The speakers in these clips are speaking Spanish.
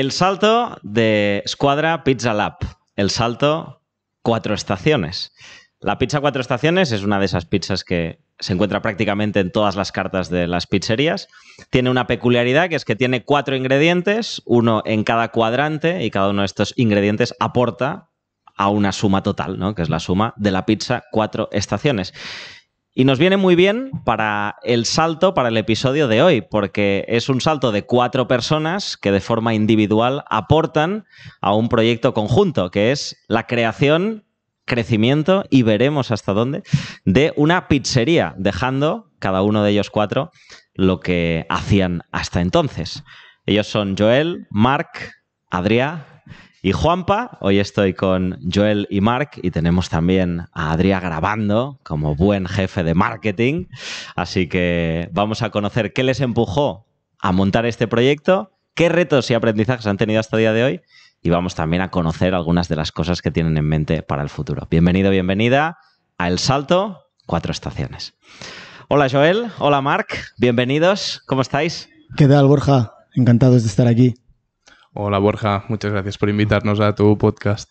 El salto de Squadra Pizza Lab. El salto cuatro estaciones. La pizza cuatro estaciones es una de esas pizzas que se encuentra prácticamente en todas las cartas de las pizzerías. Tiene una peculiaridad que es que tiene cuatro ingredientes, uno en cada cuadrante y cada uno de estos ingredientes aporta a una suma total, que es la suma de la pizza cuatro estaciones. Y nos viene muy bien para el salto, para el episodio de hoy, porque es un salto de cuatro personas que de forma individual aportan a un proyecto conjunto, que es la creación, crecimiento y veremos hasta dónde, de una pizzería, dejando cada uno de ellos cuatro lo que hacían hasta entonces. Ellos son Joel, Marc, Adrián y Juanpa. Hoy estoy con Joel y Mark y tenemos también a Adrián grabando como buen jefe de marketing. Así que vamos a conocer qué les empujó a montar este proyecto, qué retos y aprendizajes han tenido hasta el día de hoy y vamos también a conocer algunas de las cosas que tienen en mente para el futuro. Bienvenido, bienvenida a El Salto, cuatro estaciones. Hola Joel, hola Mark, bienvenidos, ¿cómo estáis? ¿Qué tal Borja? Encantados de estar aquí. Hola Borja, muchas gracias por invitarnos a tu podcast.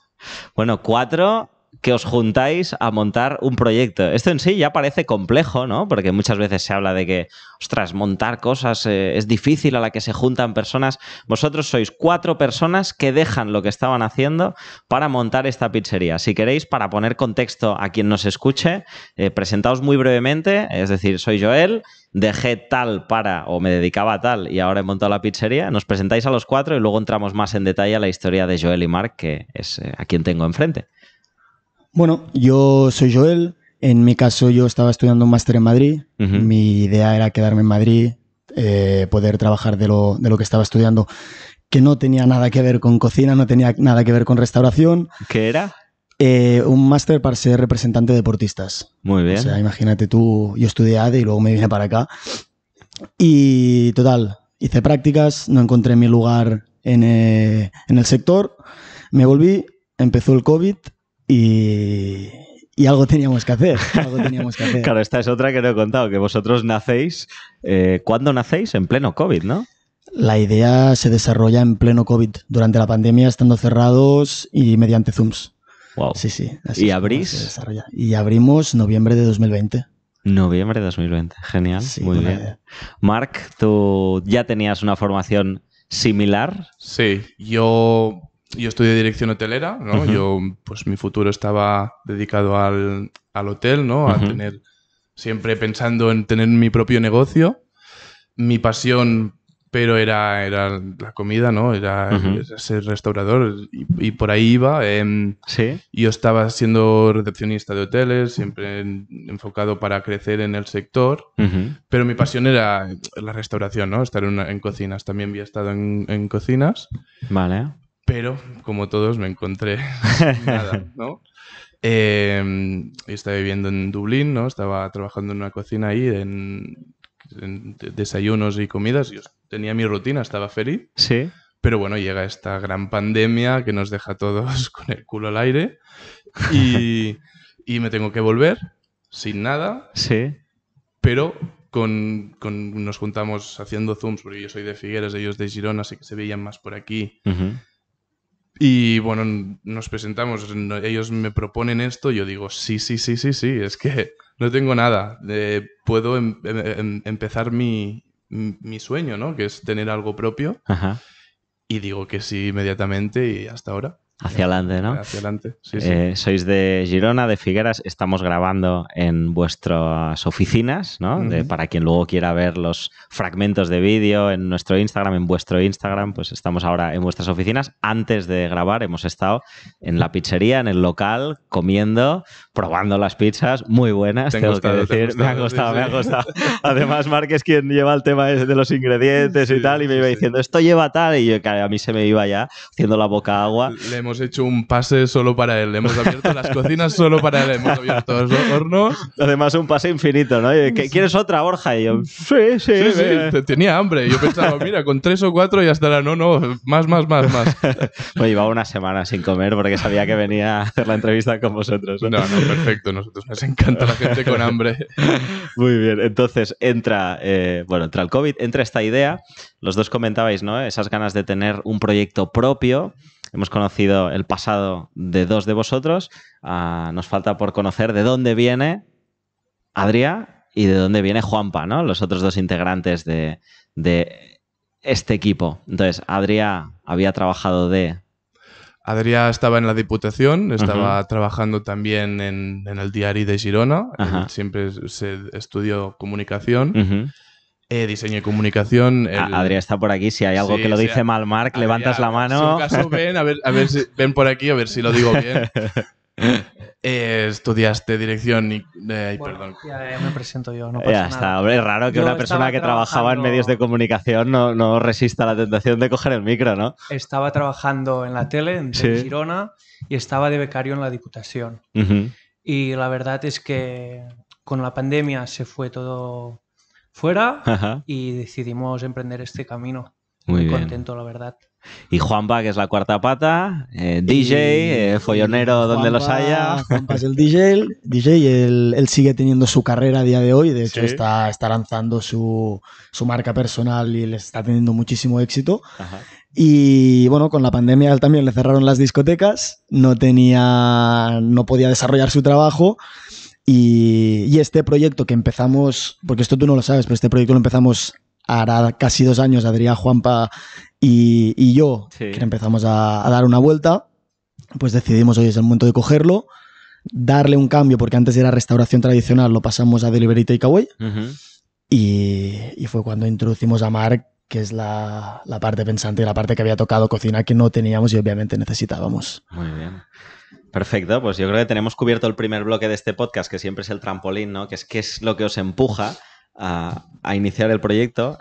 Bueno, cuatro que os juntáis a montar un proyecto. Esto en sí ya parece complejo, ¿no? Porque muchas veces se habla de que, ostras, montar cosas eh, es difícil a la que se juntan personas. Vosotros sois cuatro personas que dejan lo que estaban haciendo para montar esta pizzería. Si queréis, para poner contexto a quien nos escuche, eh, presentaos muy brevemente, es decir, soy Joel, dejé tal para o me dedicaba a tal y ahora he montado la pizzería. Nos presentáis a los cuatro y luego entramos más en detalle a la historia de Joel y Mark, que es eh, a quien tengo enfrente. Bueno, yo soy Joel. En mi caso, yo estaba estudiando un máster en Madrid. Mi idea era quedarme en Madrid, eh, poder trabajar de lo, que estaba estudiando, que no tenía nada que ver con cocina, no tenía nada que ver con restauración. ¿Qué era? Eh, un máster para ser representante de deportistas. Muy bien. O sea, imagínate tú, yo estudié ADE y luego me vine para acá. Y total, hice prácticas, no encontré mi lugar en, eh, en el sector, me volví, empezó el COVID y, algo teníamos que hacer. claro, esta es otra que no he contado, que vosotros nacéis, eh, ¿cuándo nacéis? En pleno COVID, ¿no? La idea se desarrolla en pleno COVID, durante la pandemia, estando cerrados y mediante Zooms. Wow. Sí, sí. ¿Y abrís? Y abrimos noviembre de 2020. Noviembre de 2020, genial, muy bien. Marc, tú ya tenías una formación similar. Sí, yo yo estudié dirección hotelera, ¿no? Yo, pues mi futuro estaba dedicado al, al hotel, ¿no? A tener, siempre pensando en tener mi propio negocio. Mi pasión, pero era, era la comida, ¿no? Era, ser restaurador y, por ahí iba. Eh, sí. Yo estaba siendo recepcionista de hoteles, siempre enfocado para crecer en el sector, pero mi pasión era la restauración, ¿no? Estar en, cocinas. También había estado en, en cocinas. Vale. Pero, como todos, me encontré nada, ¿no? Em, estaba viviendo en Dublín, ¿no? Estaba trabajando en una cocina ahí, en, desayunos y comidas. Yo tenía mi rutina, estaba feliz. Sí. Pero bueno, llega esta gran pandemia que nos deja a todos con el culo al aire y, y me tengo que volver sin nada. Sí. Pero con, con, nos juntamos haciendo Zooms, porque yo soy de Figueres, ellos de Girona, así que se veían más por aquí. Uh y bueno, nos presentamos, ellos me proponen esto, yo digo, sí, sí, sí, sí, sí, es que no tengo nada, eh, puedo em, em, em, empezar mi, mi, sueño, ¿no? Que es tener algo propio. Y digo que sí inmediatamente y hasta ahora. Hacia adelante, ¿no? Hacia adelante, sí, eh, Sois de Girona, de Figueras, estamos grabando en vuestras oficinas, ¿no? para quien luego quiera ver los fragmentos de vídeo en nuestro Instagram, en vuestro Instagram, pues estamos ahora en vuestras oficinas. Antes de grabar hemos estado en la pizzería, en el local, comiendo, probando las pizzas, muy buenas, tengo que decir. me ha costado, me ha costado. Además, Marques, es quien lleva el tema de los ingredientes y tal, y me iba diciendo, esto lleva tal, y yo, a mí se me iba ya haciendo la boca agua. Le hemos hecho un pase solo para él. Hemos abierto las cocinas solo para él. Hemos abierto los hornos. Además, un pase infinito, ¿no? ¿Quieres otra, Borja? sí, sí. Tenía hambre. Yo pensaba, mira, con tres o cuatro ya estará. No, no, más, más, más, más. Pues llevaba una semana sin comer porque sabía que venía a hacer la entrevista con vosotros. No, no, perfecto. Nosotros nos encanta la gente con hambre. Muy bien. Entonces, entra, eh, bueno, entra el COVID, entra esta idea. Los dos comentabais, ¿no? Esas ganas de tener un proyecto propio hemos conocido el pasado de dos de vosotros. Ah, nos falta por conocer de dónde viene Adria y de dónde viene Juanpa, ¿no? Los otros dos integrantes de, este equipo. Entonces, Adria había trabajado de Adrià estaba en la Diputación, estaba trabajando también en, en, el diario de Girona, siempre se estudió comunicación. Eh, diseño y comunicación. Ah, Adrián está por aquí. Si hay algo que lo dice mal, Marc, levantas la mano. En en caso, ven, por aquí, a ver si lo digo bien. Eh, estudiaste dirección y. Eh, perdón. Ya, me presento yo, no Ya está, es raro que una persona que trabajaba en medios de comunicación no, no, resista la tentación de coger el micro, ¿no? Estaba trabajando en la tele, en Girona, y estaba de becario en la Diputación. Y la verdad es que con la pandemia se fue todo fuera y decidimos emprender este camino. Muy, contento, la verdad. Y Juanpa, que es la cuarta pata, eh, DJ, eh, follonero donde los haya. Juanpa es el DJ, DJ él, sigue teniendo su carrera a día de hoy, de hecho está, está, lanzando su, su, marca personal y le está teniendo muchísimo éxito. Y bueno, con la pandemia también le cerraron las discotecas, no tenía, no podía desarrollar su trabajo y, este proyecto que empezamos, porque esto tú no lo sabes, pero este proyecto lo empezamos hará casi dos años, Adrián Juanpa y, y yo, que empezamos a, dar una vuelta, pues decidimos, hoy es el momento de cogerlo, darle un cambio, porque antes era restauración tradicional, lo pasamos a delivery takeaway, y, fue cuando introducimos a Mark, que es la, la parte pensante la parte que había tocado cocina que no teníamos y obviamente necesitábamos. Muy bien. Perfecto, pues yo creo que tenemos cubierto el primer bloque de este podcast, que siempre es el trampolín, ¿no? Que es qué es lo que os empuja a, a iniciar el proyecto.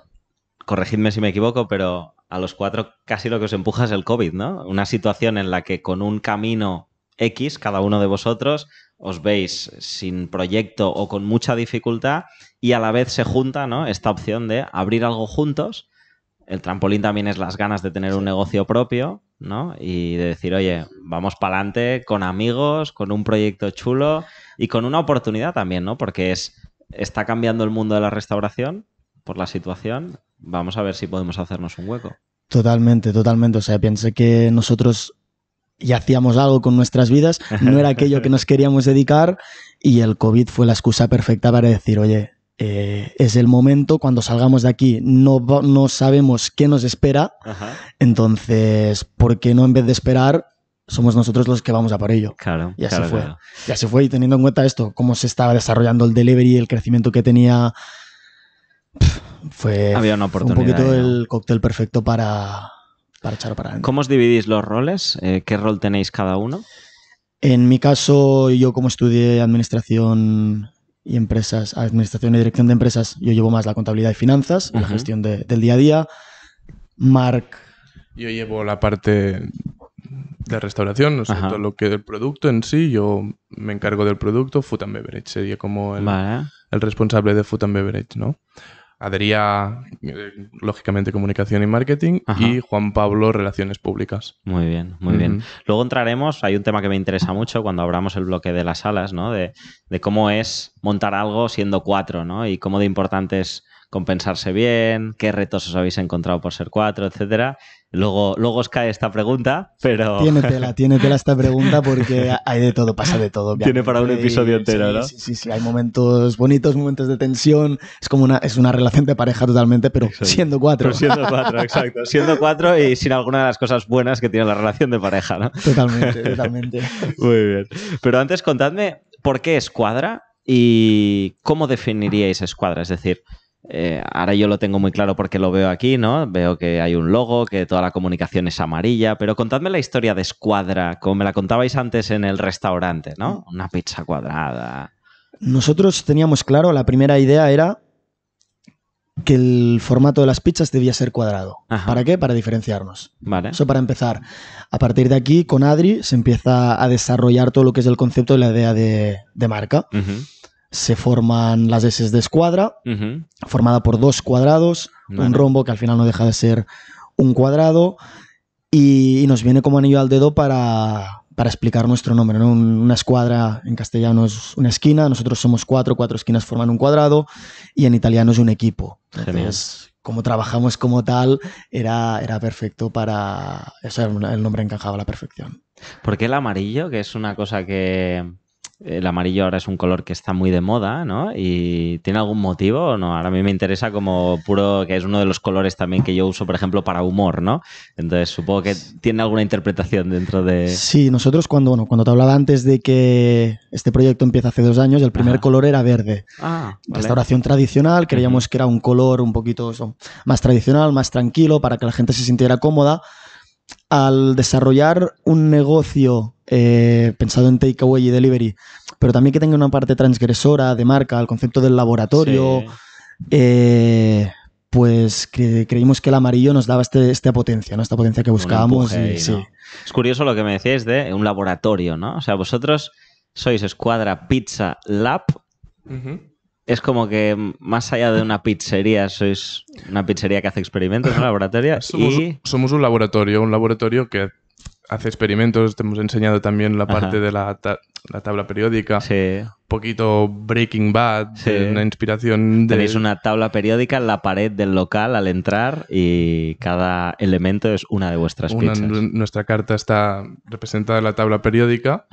Corregidme si me equivoco, pero a los cuatro casi lo que os empuja es el COVID, ¿no? Una situación en la que con un camino X, cada uno de vosotros, os veis sin proyecto o con mucha dificultad y a la vez se junta, ¿no? Esta opción de abrir algo juntos. El trampolín también es las ganas de tener un negocio propio ¿no? Y de decir, oye, vamos para adelante con amigos, con un proyecto chulo y con una oportunidad también, ¿no? Porque es, está cambiando el mundo de la restauración por la situación. Vamos a ver si podemos hacernos un hueco. Totalmente, totalmente. O sea, pensé que nosotros ya hacíamos algo con nuestras vidas, no era aquello que nos queríamos dedicar y el COVID fue la excusa perfecta para decir, oye, eh, es el momento, cuando salgamos de aquí no, sabemos qué nos espera, entonces, ¿por qué no en vez de esperar somos nosotros los que vamos a por ello. Claro. Ya se fue. Ya se fue. Y teniendo en cuenta esto, cómo se estaba desarrollando el delivery, el crecimiento que tenía, fue un poquito el cóctel perfecto para, para echar para adelante. ¿Cómo os dividís los roles? Eh, ¿Qué rol tenéis cada uno? En mi caso, yo como estudié administración y empresas, administración y dirección de empresas, yo llevo más la contabilidad y finanzas, la gestión del día a día. Mark. Yo llevo la parte de restauración, o sea, todo lo que del producto en sí, yo me encargo del producto, food and beverage, sería como el, el responsable de food and beverage, ¿no? Adrián, eh, lógicamente, comunicación y marketing, y Juan Pablo, relaciones públicas. Muy bien, muy bien. Luego entraremos, hay un tema que me interesa mucho cuando abramos el bloque de las salas, ¿no? De, de cómo es montar algo siendo cuatro, ¿no? Y cómo de importante es compensarse bien, qué retos os habéis encontrado por ser cuatro, etcétera. Luego, luego os cae esta pregunta, pero. Tiene tela, tiene tela esta pregunta porque hay de todo, pasa de todo. Tiene para un episodio entero, ¿no? Sí, sí, sí. Hay momentos bonitos, momentos de tensión. Es como una, es una relación de pareja totalmente, pero siendo cuatro. siendo cuatro, exacto. Siendo cuatro y sin alguna de las cosas buenas que tiene la relación de pareja, ¿no? Totalmente, totalmente. Muy bien. Pero antes, contadme por qué escuadra y cómo definiríais escuadra. Es decir, eh, ahora yo lo tengo muy claro porque lo veo aquí, ¿no? Veo que hay un logo, que toda la comunicación es amarilla, pero contadme la historia de Escuadra, como me la contabais antes en el restaurante, ¿no? Mm. Una pizza cuadrada. Nosotros teníamos claro, la primera idea era que el formato de las pizzas debía ser cuadrado. ¿Para qué? Para diferenciarnos. Vale. Eso para empezar. A partir de aquí, con Adri se empieza a desarrollar todo lo que es el concepto de la idea de, marca se forman las S de escuadra, formada por dos cuadrados, un rombo que al final no deja de ser un cuadrado, y, nos viene como anillo al dedo para, explicar nuestro nombre. Una escuadra en castellano es una esquina, nosotros somos cuatro, cuatro esquinas forman un cuadrado, y en italiano es un equipo. Entonces, como trabajamos como tal, era, era perfecto para... el nombre encajaba a la perfección. ¿Por qué el amarillo, que es una cosa que el amarillo ahora es un color que está muy de moda, ¿no? ¿Y tiene algún motivo o no? Ahora a mí me interesa como puro, que es uno de los colores también que yo uso, por ejemplo, para humor, ¿no? Entonces supongo que tiene alguna interpretación dentro de... Sí, nosotros cuando, cuando te hablaba antes de que este proyecto empieza hace dos años, el primer color era verde. Ah, Restauración tradicional, creíamos que era un color un poquito más tradicional, más tranquilo, para que la gente se sintiera cómoda al desarrollar un negocio eh, pensado en takeaway y delivery, pero también que tenga una parte transgresora de marca, el concepto del laboratorio, eh, pues creímos que el amarillo nos daba este, esta potencia, ¿no? esta potencia que buscábamos. Es curioso lo que me decíais de un laboratorio, ¿no? O sea, vosotros sois Escuadra Pizza Lab es como que más allá de una pizzería, sois una pizzería que hace experimentos, un laboratorio. somos, somos un laboratorio, un laboratorio que hace experimentos. Te hemos enseñado también la parte de la, tabla periódica. Sí. Un poquito Breaking Bad, una inspiración de. Tenéis una tabla periódica en la pared del local al entrar y cada elemento es una de vuestras pizzas. Nuestra carta está representada en la tabla periódica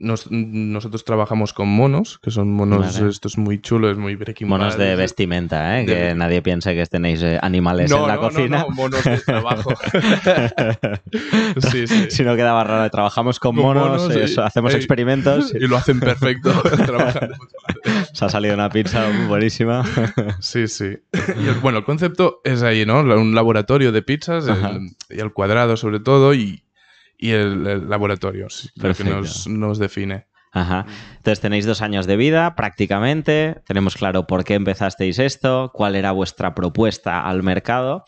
nosotros trabajamos con monos, que son monos esto estos muy chulos, muy breaking Monos de vestimenta, ¿eh? que nadie piense que tenéis eh, animales en la cocina. No, no, monos de trabajo. Si no quedaba raro, trabajamos con, monos, eh, hacemos experimentos. Y lo hacen perfecto. Se ha salido una pizza buenísima. sí, sí. bueno, el concepto es ahí, ¿no? Un laboratorio de pizzas, y al cuadrado sobre todo, y y el, laboratorio, lo que nos, define. Ajá. Entonces tenéis dos años de vida prácticamente, tenemos claro por qué empezasteis esto, cuál era vuestra propuesta al mercado.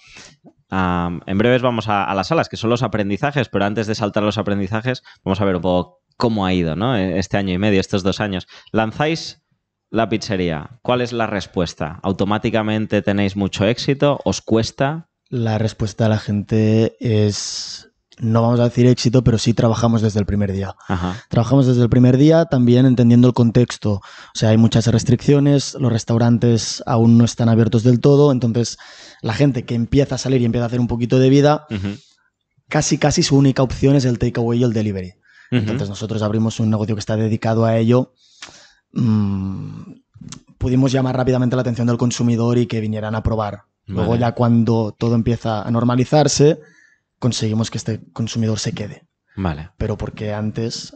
en breves vamos a, las salas, que son los aprendizajes, pero antes de saltar los aprendizajes, vamos a ver un poco cómo ha ido ¿no? E, este año y medio, estos dos años. Lanzáis la pizzería, ¿cuál es la respuesta? ¿Automáticamente tenéis mucho éxito? ¿Os cuesta? La respuesta de la gente es no vamos a decir éxito, pero sí trabajamos desde el primer día. Trabajamos desde el primer día también entendiendo el contexto. O sea, hay muchas restricciones, los restaurantes aún no están abiertos del todo, entonces la gente que empieza a salir y empieza a hacer un poquito de vida, casi casi su única opción es el takeaway y el delivery. Entonces nosotros abrimos un negocio que está dedicado a ello. Mm, pudimos llamar rápidamente la atención del consumidor y que vinieran a probar. Luego ya cuando todo empieza a normalizarse, conseguimos que este consumidor se quede. Vale. Pero porque antes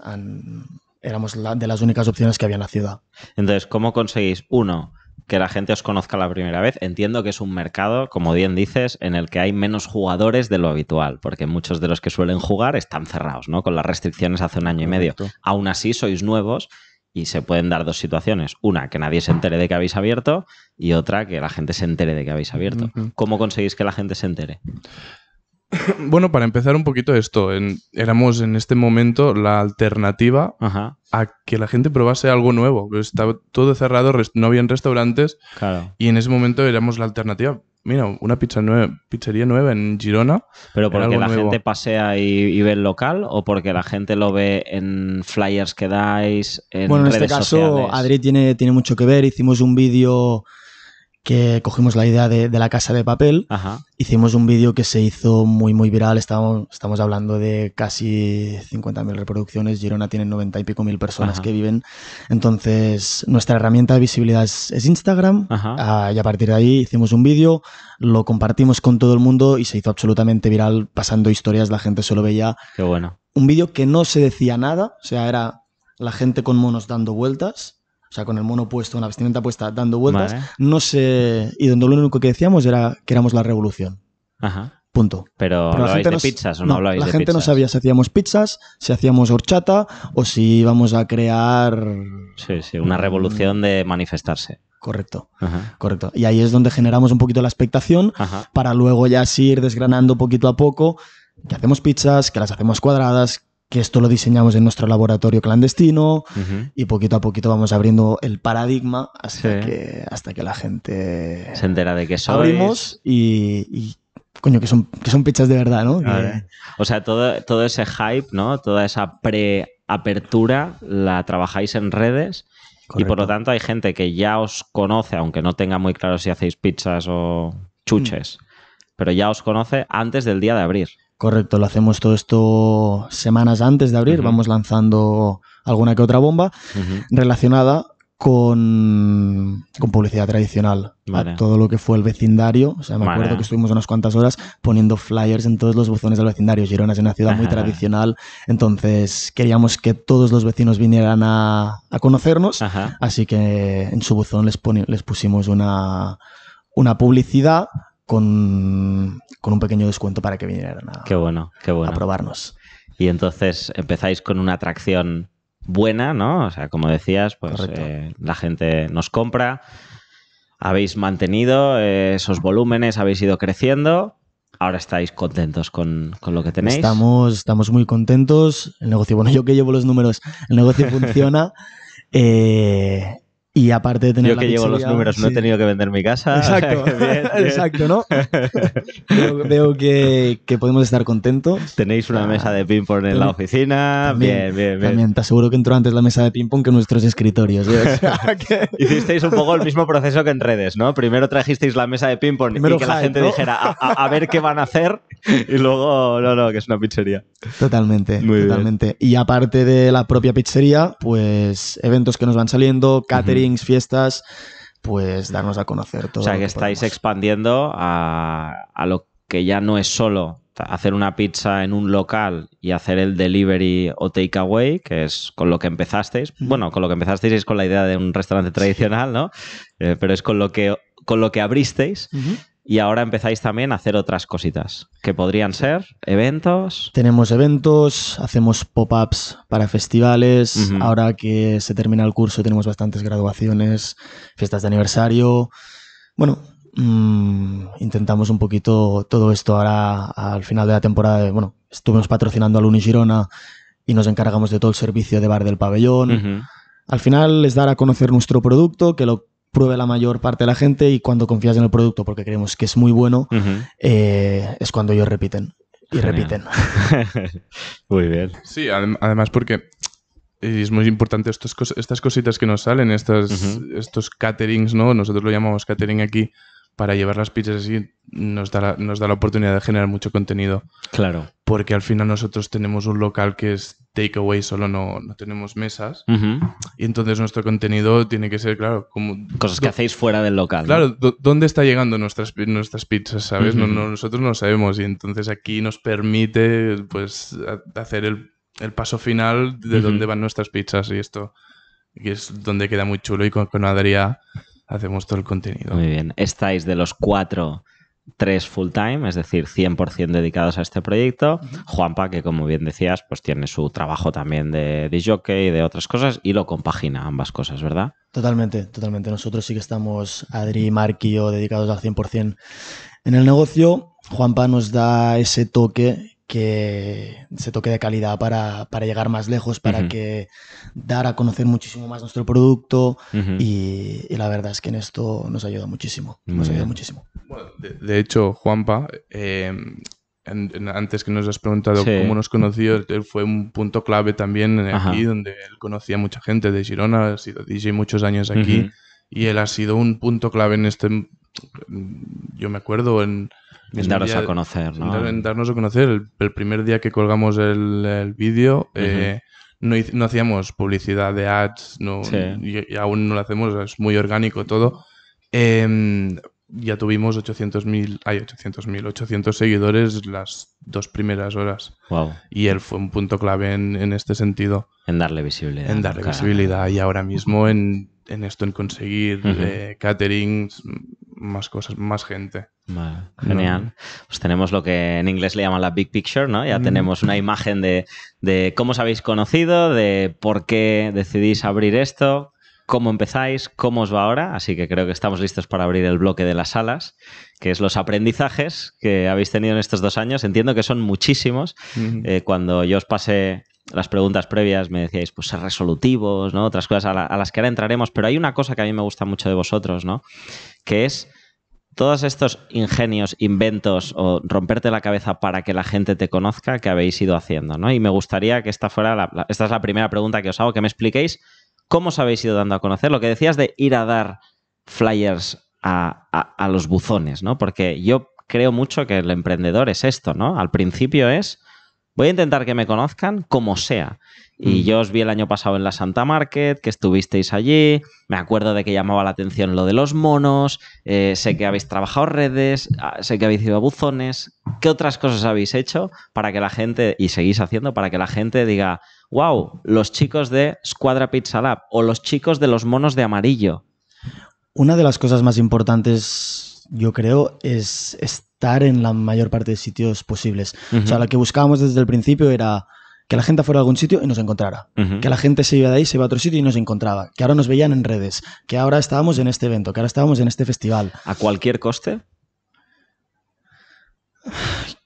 éramos de las únicas opciones que había en la ciudad. Entonces, ¿cómo conseguís, uno, que la gente os conozca la primera vez? Entiendo que es un mercado, como bien dices, en el que hay menos jugadores de lo habitual, porque muchos de los que suelen jugar están cerrados, ¿no? Con las restricciones hace un año y medio. Aún así, sois nuevos y se pueden dar dos situaciones. Una, que nadie se entere de que habéis abierto y otra, que la gente se entere de que habéis abierto. ¿Cómo conseguís que la gente se entere? Bueno, para empezar un poquito esto, éramos en este momento la alternativa a que la gente probase algo nuevo. Estaba todo cerrado, no había restaurantes y en ese momento éramos la alternativa. Mira, una pizza nueva, pizzería nueva en Girona. ¿Pero porque la gente pasea y, ve el local o porque la gente lo ve en flyers que dais? En bueno, en este caso, Adri tiene, tiene mucho que ver. Hicimos un vídeo que cogimos la idea de, la casa de papel, hicimos un vídeo que se hizo muy, muy viral, estamos, estamos hablando de casi 50.000 reproducciones, Girona tiene 90 y pico mil personas que viven, entonces nuestra herramienta de visibilidad es, Instagram ah, y a partir de ahí hicimos un vídeo, lo compartimos con todo el mundo y se hizo absolutamente viral pasando historias, la gente solo veía Qué bueno. un vídeo que no se decía nada, o sea, era la gente con monos dando vueltas sea, con el mono puesto, una vestimenta puesta, dando vueltas. No sé. Y donde lo único que decíamos era que éramos la revolución. Ajá. Punto. Pero, la gente pizzas o no, La no sabía si hacíamos pizzas, si hacíamos horchata o si íbamos a crear. Sí, sí, una revolución de manifestarse. Correcto, correcto. Y ahí es donde generamos un poquito la expectación para luego ya seguir ir desgranando poquito a poco que hacemos pizzas, que las hacemos cuadradas, que esto lo diseñamos en nuestro laboratorio clandestino y poquito a poquito vamos abriendo el paradigma hasta, que, hasta que la gente se entera de que sois. Abrimos y, coño, que son, que son de verdad, ¿no? O sea, todo, todo ese hype, ¿no? Toda esa preapertura la trabajáis en redes y por lo tanto hay gente que ya os conoce, aunque no tenga muy claro si hacéis pizzas o chuches, mm. pero ya os conoce antes del día de abrir. Correcto, lo hacemos todo esto semanas antes de abrir, vamos lanzando alguna que otra bomba relacionada con, publicidad tradicional. todo lo que fue el vecindario. O sea, me acuerdo que estuvimos unas cuantas horas poniendo flyers en todos los buzones del vecindario. Girona es una ciudad muy tradicional, entonces queríamos que todos los vecinos vinieran a, conocernos. Así que en su buzón les, les pusimos una, una publicidad con, un pequeño descuento para que vinieran a, a probarnos. Y entonces empezáis con una atracción buena, ¿no? O sea, como decías, pues eh, la gente nos compra, habéis mantenido eh, esos volúmenes, habéis ido creciendo, ahora estáis contentos con, lo que tenéis. Estamos, estamos muy contentos, el negocio, bueno, yo que llevo los números, el negocio funciona. Eh, y aparte de tener. Yo que llevo los números, no he tenido que vender mi casa. Exacto, exacto, ¿no? veo, que, que, podemos estar contentos. Tenéis una ah, mesa de ping-pong en la oficina. bien, bien, bien. También te aseguro que entró antes la mesa de ping-pong que nuestros escritorios. ¿eh? Hicisteis un poco el mismo proceso que en redes, ¿no? Primero trajisteis la mesa de ping-pong y que la gente dijera, a, ver qué van a hacer. y luego, no, no, que es una pizzería. Totalmente, totalmente. Y aparte de la propia pizzería, pues eventos que nos van saliendo, caterings, fiestas, pues darnos a conocer todo. O sea, que, estáis expandiendo a, lo que ya no es solo hacer una pizza en un local y hacer el delivery o takeaway, que es con lo que empezasteis. Bueno, con lo que empezasteis es con la idea de un restaurante tradicional, ¿no? Eh, pero es con lo que con lo que abristeis. Y ahora empezáis también a hacer otras cositas, que podrían ser eventos. Tenemos eventos, hacemos pop-ups para festivales. Ahora que se termina el curso tenemos bastantes graduaciones, fiestas de aniversario. Bueno, mm, intentamos un poquito todo esto ahora al final de la temporada. bueno, estuvimos patrocinando al Girona y nos encargamos de todo el servicio de bar del pabellón. Al final es dar a conocer nuestro producto, que lo pruebe la mayor parte de la gente y cuando confías en el producto porque creemos que es muy bueno, eh, es cuando ellos repiten. Y repiten. muy bien. Sí, además porque es muy importante estos estas cositas que nos salen, estas, estos caterings, ¿no? Nosotros lo llamamos catering aquí para llevar las pizzas así nos da, nos da la oportunidad de generar mucho contenido. Claro. Porque al final nosotros tenemos un local que es takeaway solo no, tenemos mesas. Y entonces nuestro contenido tiene que ser, claro, como... Cosas que hacéis fuera del local. Claro, ¿dónde está llegando nuestras, nuestras pizzas, sabes? nosotros no lo sabemos y entonces aquí nos permite pues hacer el, paso final de dónde van nuestras pizzas y esto que es donde queda muy chulo y con, con hacemos todo el contenido. Muy bien, estáis de los cuatro tres full time, es decir, 100% dedicados a este proyecto. Juanpa, que como bien decías, pues tiene su trabajo también de disjockey y de otras cosas y lo compagina ambas cosas, ¿verdad? Totalmente, totalmente. Nosotros sí que estamos, Adri, Mark y dedicados al 100% en el negocio. Juanpa nos da ese toque que se toque de calidad para, llegar más lejos, para que dar a conocer muchísimo más nuestro producto y, la verdad es que en esto nos ayuda muchísimo, nos muchísimo. de, hecho, Juanpa, eh, antes que nos has preguntado cómo nos conoció, fue un punto clave también aquí, donde él conocía mucha gente de Girona, ha sido DJ muchos años aquí y él ha sido un punto clave en este, yo me acuerdo en en darnos a conocer, ¿no? En darnos a conocer. El, primer día que colgamos el, vídeo, eh, no, no, hacíamos publicidad de ads, no, y, aún no lo hacemos, es muy orgánico todo. Em, ya tuvimos 800.000, hay 800.000, 800 seguidores las dos primeras horas. Wow. Y él fue un punto clave en, este sentido. En darle visibilidad. En darle visibilidad. Y ahora mismo en, en esto, en conseguir catering. Eh, caterings, más cosas, más gente. genial. Pues tenemos lo que en inglés le llaman la big picture, ¿no? Ya tenemos una imagen de, cómo os habéis conocido, de por qué decidís abrir esto, cómo empezáis, cómo os va ahora. Así que creo que estamos listos para abrir el bloque de las salas, que es los aprendizajes que habéis tenido en estos dos años. Entiendo que son muchísimos. Eh, cuando yo os pasé las preguntas previas me decíais, pues ser resolutivos, ¿no? Otras cosas a, las que ahora entraremos, pero hay una cosa que a mí me gusta mucho de vosotros, ¿no? Que es todos estos ingenios, inventos o romperte la cabeza para que la gente te conozca que habéis ido haciendo, ¿no? Y me gustaría que esta fuera, la, esta es la primera pregunta que os hago, que me expliquéis cómo os habéis ido dando a conocer. Lo que decías de ir a dar flyers a, a los buzones, ¿no? Porque yo creo mucho que el emprendedor es esto, ¿no? Al principio es voy a intentar que me conozcan como sea. Y mm. yo os vi el año pasado en la Santa Market, que estuvisteis allí, me acuerdo de que llamaba la atención lo de los monos, eh, sé que habéis trabajado redes, ah, sé que habéis ido a buzones, ¿qué otras cosas habéis hecho para que la gente, y seguís haciendo, para que la gente diga, wow, los chicos de Squadra Pizza Lab o los chicos de los monos de amarillo? Una de las cosas más importantes, yo creo, es, es estar en la mayor parte de sitios posibles. O sea, lo que buscábamos desde el principio era que la gente fuera a algún sitio y nos encontrara. Que la gente se iba de ahí, se iba a otro sitio y nos encontraba. Que ahora nos veían en redes. Que ahora estábamos en este evento. Que ahora estábamos en este festival. ¿A cualquier coste?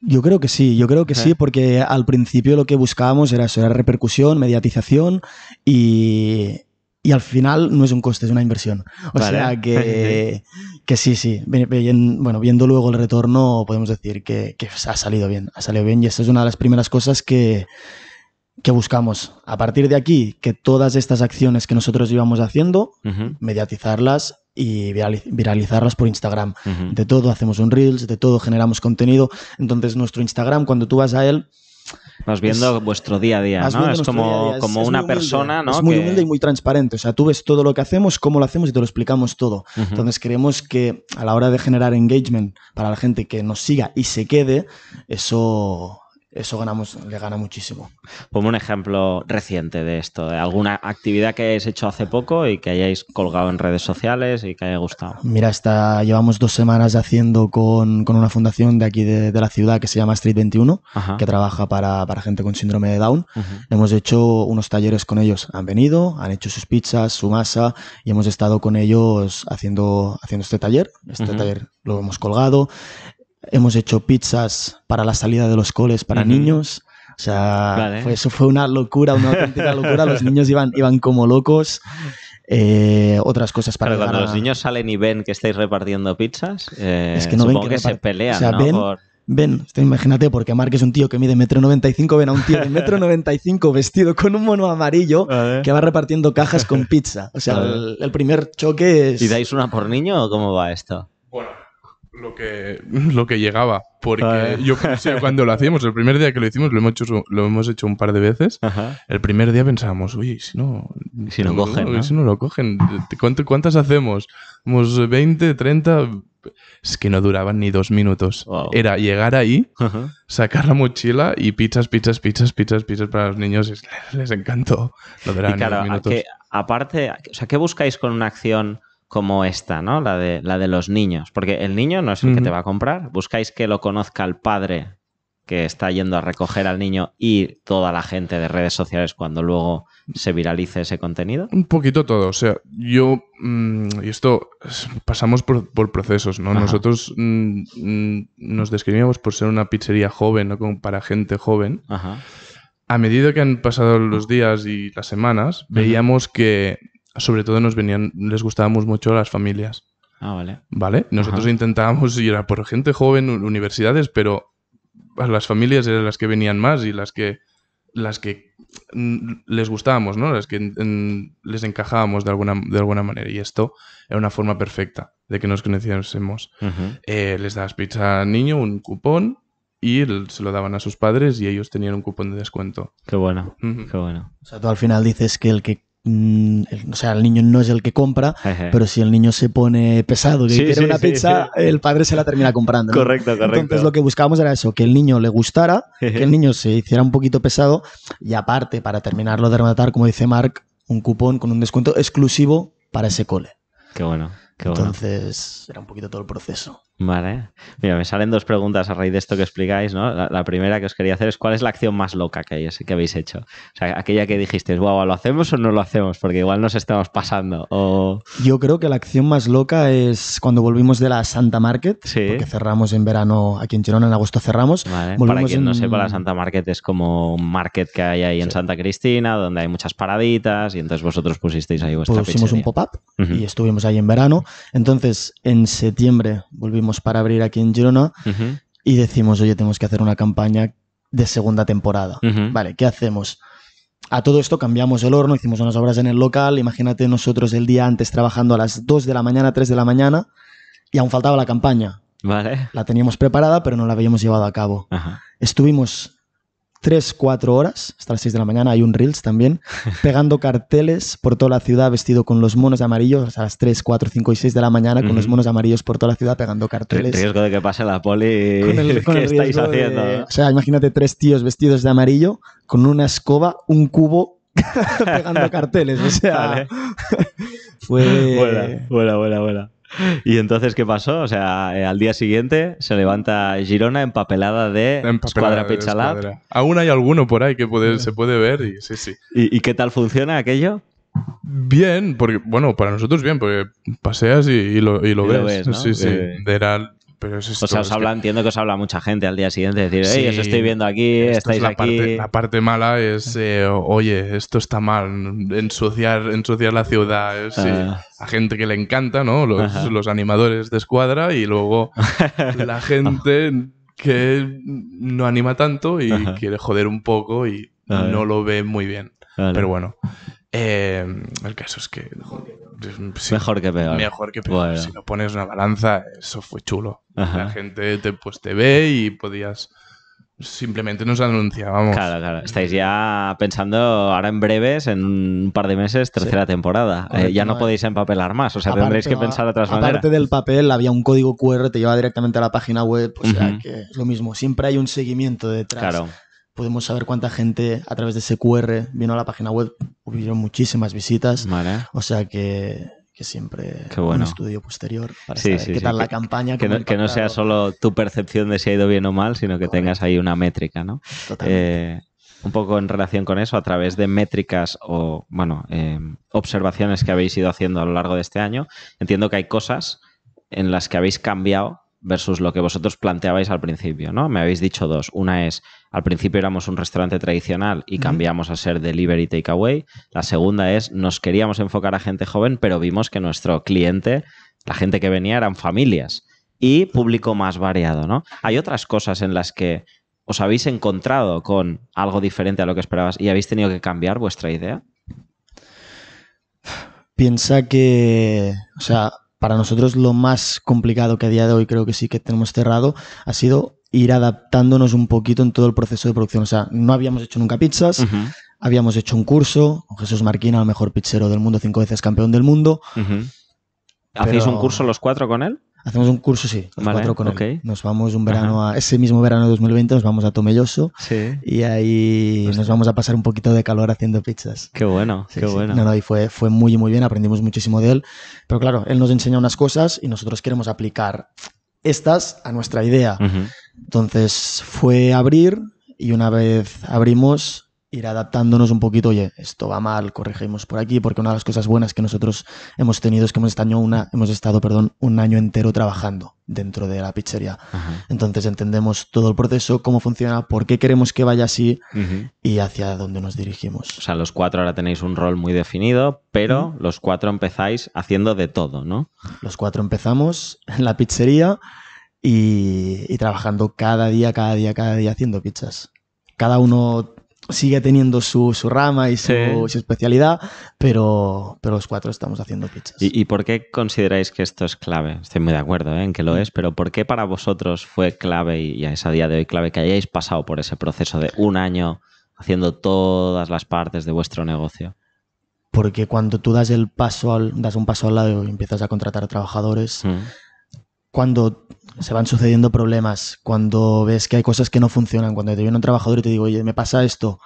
Yo creo que sí, yo creo que sí, porque al principio lo que buscábamos era eso, era repercusión, mediatización y, y al final no es un coste, es una inversión. O sea que, que sí, sí. bueno, viendo luego el retorno, podemos decir que, ha salido bien. Ha salido bien y esta es una de las primeras cosas que, buscamos. A partir de aquí, que todas estas acciones que nosotros íbamos haciendo, mediatizarlas y viralizarlas por Instagram. De todo hacemos un Reels, de todo generamos contenido. Entonces, nuestro Instagram, cuando tú vas a él, Vas viendo vuestro día a día, ¿no? Es como, como una persona, ¿no? Es muy humilde y muy transparente. O sea, tú ves todo lo que hacemos, cómo lo hacemos y te lo explicamos todo. Entonces creemos que a la hora de generar engagement para la gente que nos siga y se quede, eso eso ganamos, le gana muchísimo. Como un ejemplo reciente de esto, de alguna actividad que hayáis hecho hace poco y que hayáis colgado en redes sociales y que haya gustado. Mira, está. llevamos dos semanas haciendo con, una fundación de aquí de, la ciudad que se llama Street 21, que trabaja para, gente con síndrome de Down. Hemos hecho unos talleres con ellos, han venido, han hecho sus pizzas, su masa y hemos estado con ellos haciendo, haciendo este taller. Este taller lo hemos colgado hemos hecho pizzas para la salida de los coles para niños. O sea, eso fue una locura, una auténtica locura. Los niños iban, iban como locos. Eh, otras cosas para Pero cuando los niños salen y ven que estáis repartiendo pizzas, eh, es que supongo ven que, se pelean. ven, imagínate, porque Mark es un tío que mide metro cinco, ven a un tío de metro cinco vestido con un mono amarillo que va repartiendo cajas con pizza. O sea, el, el, primer choque es. ¿Y dais una por niño o cómo va esto? Bueno, lo que, lo que llegaba. Porque ah, eh. yo cuando lo hacíamos, el primer día que lo hicimos, lo hemos hecho, lo hemos hecho un par de veces. El primer día pensábamos, uy, si no. Si no, cogen. Si no lo cogen. ¿Cuántas hacemos? 20, 30. Es que no duraban ni dos minutos. Era llegar ahí, sacar la mochila y pizzas, pizzas, pizzas, pizzas, pizzas para los niños. Les, encantó. Lo Que, aparte, o sea, ¿qué buscáis con una acción? como esta, ¿no? La de, la de los niños. Porque el niño no es el que te va a comprar. Buscáis que lo conozca el padre que está yendo a recoger al niño y toda la gente de redes sociales cuando luego se viralice ese contenido? Un poquito todo. O sea, yo. Mm, y esto. Pasamos por, procesos, ¿no? Nosotros mm, mm, nos describíamos por ser una pizzería joven, ¿no? Como para gente joven. A medida que han pasado los días y las semanas, veíamos que sobre todo nos venían, les gustábamos mucho las familias. Ah, vale. Vale, nosotros intentábamos ir a por gente joven, universidades, pero a las familias eran las que venían más y las que las que mm, les gustábamos, ¿no? Las que les encajábamos de alguna, de alguna manera. Y esto era una forma perfecta de que nos conociésemos. Eh, les dabas pizza al niño, un cupón, y se lo daban a sus padres y ellos tenían un cupón de descuento. Qué bueno, qué bueno. O sea, tú al final dices que el que Mm, o sea, el niño no es el que compra, pero si el niño se pone pesado y quiere una pizza, el padre se la termina comprando. Correcto, correcto. Entonces lo que buscábamos era eso, que el niño le gustara, que el niño se hiciera un poquito pesado y aparte, para terminarlo de rematar, como dice Mark, un cupón con un descuento exclusivo para ese cole. Qué bueno. Entonces era un poquito todo el proceso. Vale. Mira, me salen dos preguntas a raíz de esto que explicáis, ¿no? La, primera que os quería hacer es ¿cuál es la acción más loca que, que habéis hecho? O sea, aquella que dijisteis, wow, ¿lo hacemos o no lo hacemos? Porque igual nos estamos pasando. O... Yo creo que la acción más loca es cuando volvimos de la Santa Market, sí. porque cerramos en verano aquí en Girona, en agosto cerramos. Para quien no sepa, la Santa Market es como un market que hay ahí en Santa Cristina, donde hay muchas paraditas, y entonces vosotros pusisteis ahí vuestra Pusimos un pop-up y estuvimos ahí en verano entonces, en septiembre volvimos para abrir aquí en Girona y decimos, oye, tenemos que hacer una campaña de segunda temporada. Vale, ¿qué hacemos? A todo esto cambiamos el horno, hicimos unas obras en el local, imagínate nosotros el día antes trabajando a las 2 de la mañana, 3 de la mañana, y aún faltaba la campaña. Vale. La teníamos preparada, pero no la habíamos llevado a cabo. Estuvimos Tres, cuatro horas, hasta las seis de la mañana, hay un Reels también, pegando carteles por toda la ciudad vestido con los monos amarillos, a las tres, cuatro, cinco y seis de la mañana con los monos amarillos por toda la ciudad pegando carteles. El riesgo de que pase la poli, ¿qué estáis haciendo? o sea, imagínate tres tíos vestidos de amarillo con una escoba, un cubo, pegando carteles, o sea... fue... Buena, buena, buena, buena. Y entonces, ¿qué pasó? O sea, eh, al día siguiente se levanta Girona empapelada de Escuadra Pizzalab. Aún hay alguno por ahí que se puede ver y sí, sí. ¿Y, qué tal funciona aquello? Bien, porque, bueno, para nosotros bien, porque paseas y, lo, ves. Sí, sí. Eh pero o sea, os habla, entiendo que os habla mucha gente al día siguiente, decir, hey, os estoy viendo aquí, estáis la Parte, la parte mala es, eh, oye, esto está mal, ensuciar, ensuciar la ciudad. Ah. A gente que le encanta, ¿no? Los, animadores de escuadra y luego la gente que no anima tanto y quiere joder un poco y no lo ve muy bien. Pero bueno, eh, el caso es que... Pues, mejor que peor. Mejor que peor. Si no pones una balanza, eso fue chulo. La gente te, pues, te ve y podías... Simplemente nos anunciábamos. Claro, claro. Estáis ya pensando ahora en breves, en un par de meses, tercera temporada. Eh, ya no podéis empapelar más, o sea, tendréis que pensar de otras maneras. Aparte del papel, había un código QR, te lleva directamente a la página web, o sea, que es lo mismo. Siempre hay un seguimiento detrás. Claro. Podemos saber cuánta gente a través de ese QR vino a la página web. Hubieron muchísimas visitas. O sea que, que siempre un estudio posterior para saber qué tal la campaña. Que no, sea solo tu percepción de si ha ido bien o mal, sino que tengas ahí una métrica, ¿no? Eh, un poco en relación con eso, a través de métricas o, bueno, eh, observaciones que habéis ido haciendo a lo largo de este año, entiendo que hay cosas en las que habéis cambiado versus lo que vosotros planteabais al principio, ¿no? Me habéis dicho dos. Una es, al principio éramos un restaurante tradicional y cambiamos a ser delivery takeaway. La segunda es, nos queríamos enfocar a gente joven, pero vimos que nuestro cliente, la gente que venía eran familias y público más variado, ¿no? Hay otras cosas en las que os habéis encontrado con algo diferente a lo que esperabas y habéis tenido que cambiar vuestra idea. Piensa que, o sea, para nosotros lo más complicado que a día de hoy creo que sí que tenemos cerrado ha sido ir adaptándonos un poquito en todo el proceso de producción. O sea, no habíamos hecho nunca pizzas, habíamos hecho un curso con Jesús Marquina, el mejor pizzero del mundo, cinco veces campeón del mundo. ¿Hacéis un curso los cuatro con él? Hacemos un curso, sí, vale, cuatro con él. Nos vamos un verano, a, ese mismo verano de 2020 nos vamos a Tomelloso sí. y ahí pues nos vamos a pasar un poquito de calor haciendo pizzas. Qué bueno, qué bueno. No, no, y fue, fue muy, muy bien, aprendimos muchísimo de él. Pero claro, él nos enseña unas cosas y nosotros queremos aplicar estas a nuestra idea. Entonces fue abrir y una vez abrimos, ir adaptándonos un poquito, oye, esto va mal, corregimos por aquí, porque una de las cosas buenas que nosotros hemos tenido es que hemos, estado una, hemos estado perdón, un año entero trabajando dentro de la pizzería. Entonces entendemos todo el proceso, cómo funciona, por qué queremos que vaya así y hacia dónde nos dirigimos. O sea, los cuatro ahora tenéis un rol muy definido, pero los cuatro empezáis haciendo de todo, ¿no? Los cuatro empezamos en la pizzería y trabajando cada día, cada día, cada día haciendo pizzas cada uno sigue teniendo su, rama y su, especialidad, pero, pero los cuatro estamos haciendo pizzas. ¿Y, por qué consideráis que esto es clave? Estoy muy de acuerdo ¿eh? en que lo es, pero ¿por qué para vosotros fue clave y, a ese día de hoy clave que hayáis pasado por ese proceso de un año haciendo todas las partes de vuestro negocio? Porque cuando tú das el paso al, das un paso al lado y empiezas a contratar trabajadores, mm cuando se van sucediendo problemas, cuando ves que hay cosas que no funcionan, cuando te viene un trabajador y te digo, oye, me pasa esto,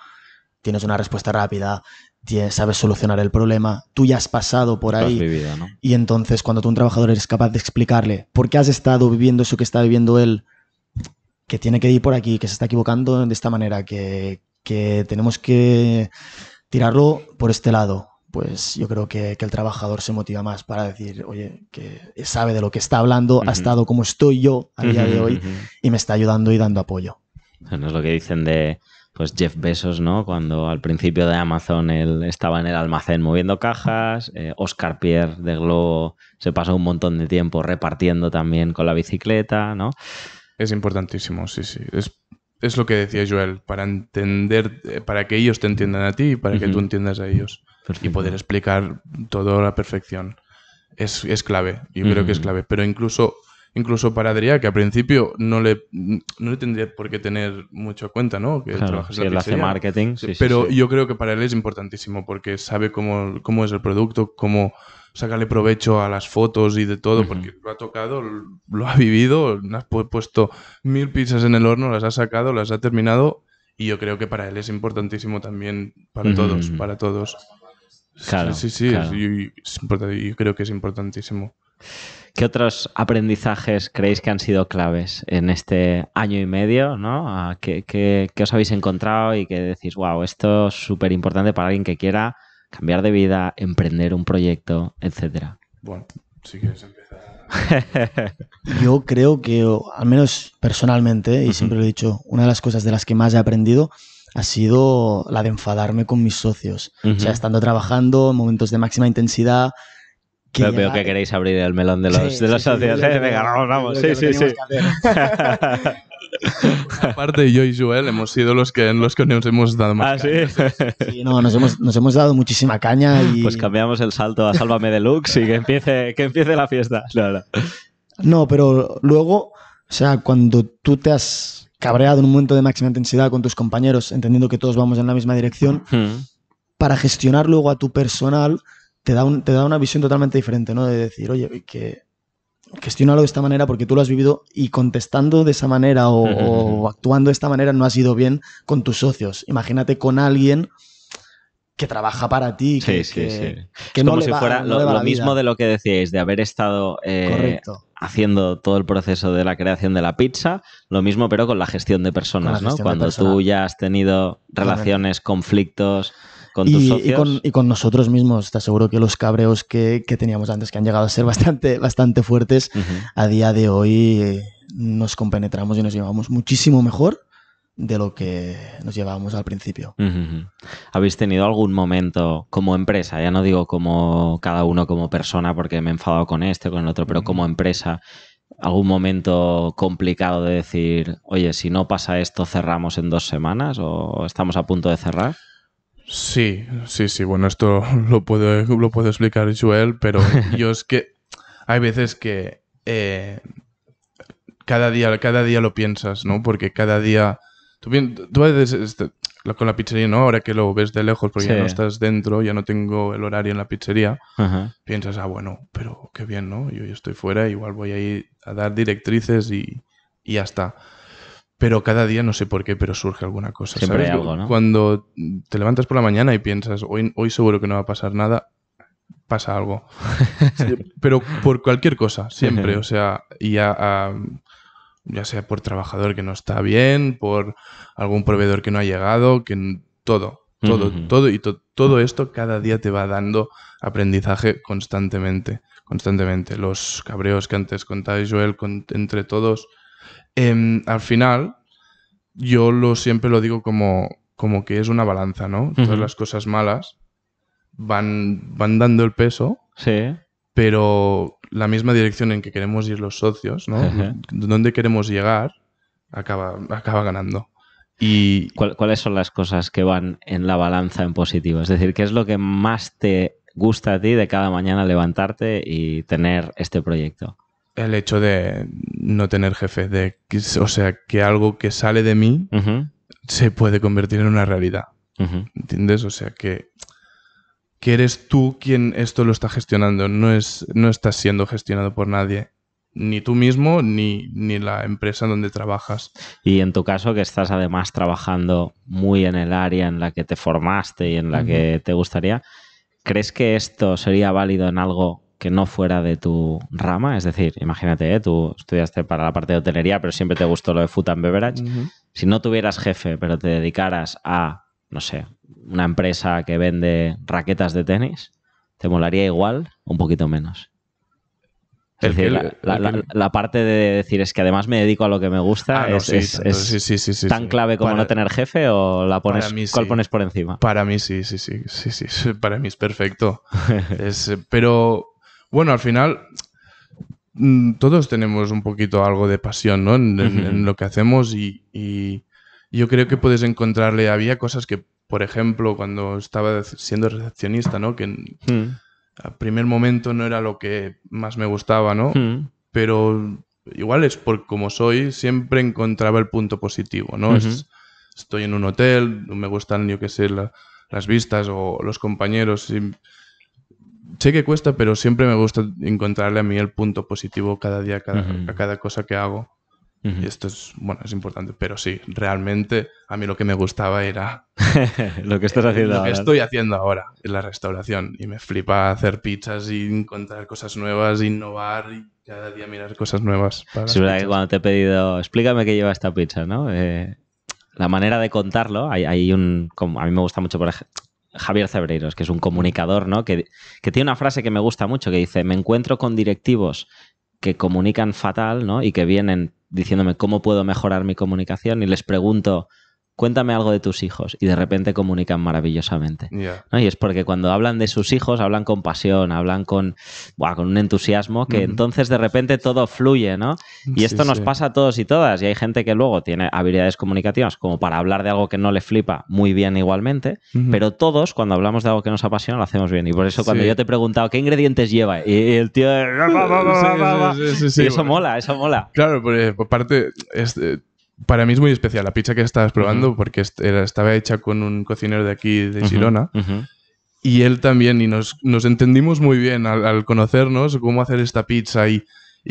tienes una respuesta rápida, sabes solucionar el problema, tú ya has pasado por ahí. Y entonces cuando tú un trabajador eres capaz de explicarle por qué has estado viviendo eso que está viviendo él, que tiene que ir por aquí, que se está equivocando de esta manera, que, que tenemos que tirarlo por este lado pues yo creo que, el trabajador se motiva más para decir, oye, que sabe de lo que está hablando, ha estado como estoy yo a día de hoy y me está ayudando y dando apoyo. no es lo que dicen de pues Jeff Bezos, ¿no? Cuando al principio de Amazon él estaba en el almacén moviendo cajas, eh, Oscar Pierre de Globo se pasó un montón de tiempo repartiendo también con la bicicleta, ¿no? Es importantísimo, sí, sí. Es es lo que decía Joel, para entender, eh, para que ellos te entiendan a ti y para que tú entiendas a ellos y poder explicar todo a la perfección. Es, clave, yo creo que es clave. Pero incluso, incluso para Adrián, que al principio no le, tendría por qué tener mucho cuenta, ¿no? Que en marketing. pero yo creo que para él es importantísimo porque sabe cómo, cómo es el producto, cómo sacarle provecho a las fotos y de todo, porque lo ha tocado, lo ha vivido, has puesto mil pizzas en el horno, las ha sacado, las ha terminado y yo creo que para él es importantísimo también, para todos, para todos. Claro, sí, sí, yo, creo que es importantísimo. ¿Qué otros aprendizajes creéis que han sido claves en este año y medio? ¿no? ¿Qué, os habéis encontrado y que decís, wow, esto es súper importante para alguien que quiera cambiar de vida, emprender un proyecto, etcétera? Bueno, si quieres empezar. Yo creo que, al menos personalmente, y siempre lo he dicho, una de las cosas de las que más he aprendido ha sido la de enfadarme con mis socios. O sea, estando trabajando, en momentos de máxima intensidad. pero, que queréis abrir el melón de los, de socios, Venga, vamos, Sí, sí, sí. Aparte, yo y Joel hemos sido los que, en los que nos hemos dado más. Ah, sí. no, nos hemos, dado muchísima caña. Y... Pues cambiamos el salto a Sálvame Deluxe y que empiece, que empiece la fiesta. no, pero luego, o sea, cuando tú te has cabreado en un momento de máxima intensidad con tus compañeros, entendiendo que todos vamos en la misma dirección, hmm. para gestionar luego a tu personal, te da, te da una visión totalmente diferente, ¿no? De decir, oye, que gestionalo de esta manera porque tú lo has vivido y contestando de esa manera o, hmm, hmm, o actuando de esta manera no has ido bien con tus socios. Imagínate con alguien que trabaja para ti. Que, sí, como si fuera lo, mismo de lo que decíais, de haber estado eh, haciendo todo el proceso de la creación de la pizza, lo mismo pero con la gestión de personas, ¿no? Cuando tú ya has tenido relaciones, conflictos. Con tus y, Y, con, nosotros mismos. Te seguro que los cabreos que, que, teníamos antes, que han llegado a ser bastante, bastante fuertes, a día de hoy eh, nos compenetramos y nos llevamos muchísimo mejor de lo que nos llevábamos al principio. ¿Habéis tenido algún momento como empresa? Ya no digo como cada uno como persona, porque me he enfadado con este, o con el otro, pero como empresa, algún momento complicado de decir, oye, si no pasa esto, cerramos en dos semanas o estamos a punto de cerrar? Sí, sí, sí. Bueno, esto lo puedo, lo explicar Joel, pero yo es que hay veces que eh, cada, día, cada día lo piensas, ¿no? Porque cada día Tú, bien, este, con la pizzería, ¿no? Ahora que lo ves de lejos, porque ya no estás dentro, ya no tengo el horario en la pizzería, piensas, ah, bueno, pero qué bien, ¿no? Yo, estoy fuera, igual voy a ir a dar directrices y, y, ya está. Pero cada día, no sé por qué, pero surge alguna cosa. Siempre algo, ¿no? Cuando te levantas por la mañana y piensas, hoy, hoy seguro que no va a pasar nada, pasa algo. pero por cualquier cosa, siempre. o sea, y a ya sea por trabajador que no está bien, por algún proveedor que no ha llegado, que todo, todo, todo y todo esto cada día te va dando aprendizaje constantemente, constantemente. Los cabreos que antes contáis, Joel, entre todos, em, al final yo lo siempre lo digo como, como que es una balanza, ¿no? Todas las cosas malas van, van dando el peso. Sí. Pero la misma dirección en que queremos ir los socios, ¿no? Donde queremos llegar, acaba, acaba ganando. Y... ¿Cuáles son las cosas que van en la balanza en positivo? Es decir, ¿qué es lo que más te gusta a ti de cada mañana levantarte y tener este proyecto? El hecho de no tener jefe, de, o sea, que algo que sale de mí se puede convertir en una realidad. ¿Entiendes? O sea, que que eres tú quien esto lo está gestionando, no, es, no estás siendo gestionado por nadie, ni tú mismo ni, ni la empresa donde trabajas. Y en tu caso que estás además trabajando muy en el área en la que te formaste y en la que te gustaría, ¿crees que esto sería válido en algo que no fuera de tu rama? Es decir, imagínate, ¿eh? tú estudiaste para la parte de hotelería, pero siempre te gustó lo de food and beverage. Si no tuvieras jefe, pero te dedicaras a, no sé, una empresa que vende raquetas de tenis, ¿te molaría igual o un poquito menos? Es decir, la, parte de decir es que además me dedico a lo que me gusta es, tan clave como no tener jefe o la pones, por encima? Para mí sí, sí, sí, sí, sí, para mí es perfecto. Eh, pero bueno, al final mm, todos tenemos un poquito algo de pasión ¿no? en, lo que hacemos y, y yo creo que puedes encontrarle, había cosas que por ejemplo, cuando estaba siendo recepcionista, ¿no? Que hmm. al primer momento no era lo que más me gustaba, ¿no? Hmm. Pero igual es por como soy, siempre encontraba el punto positivo, ¿no? estoy en un hotel, me gustan, yo qué sé, las vistas o los compañeros. sé que cuesta, pero siempre me gusta encontrarle a mí el punto positivo cada día, a cada cosa que hago. Y esto es, bueno, es importante, pero sí, realmente a mí lo que me gustaba era lo que estás eh, haciendo Lo que estoy haciendo ahora, en la restauración. Y me flipa hacer pizzas y encontrar cosas nuevas, innovar y cada día mirar cosas nuevas. Para sí, cuando te he pedido, explícame qué lleva esta pizza, ¿no? Eh, la manera de contarlo, hay, un, a mí me gusta mucho, por ejemplo, Javier Cebreiros, que es un comunicador, ¿no? Que, que, tiene una frase que me gusta mucho, que dice, me encuentro con directivos que comunican fatal, ¿no? Y que vienen diciéndome cómo puedo mejorar mi comunicación y les pregunto cuéntame algo de tus hijos y de repente comunican maravillosamente. ¿no? Y es porque cuando hablan de sus hijos, hablan con pasión, hablan con, con un entusiasmo que entonces de repente todo fluye, ¿no? Y esto nos pasa a todos y todas. Y hay gente que luego tiene habilidades comunicativas como para hablar de algo que no le flipa muy bien igualmente, pero todos cuando hablamos de algo que nos apasiona lo hacemos bien. Y por eso cuando yo te he preguntado qué ingredientes lleva y el tío... y eso mola, eso mola. Claro, por parte... Eh, para mí es muy especial la pizza que estabas probando porque estaba hecha con un cocinero de aquí, de Girona. Y él también, y nos, entendimos muy bien al, conocernos cómo hacer esta pizza y,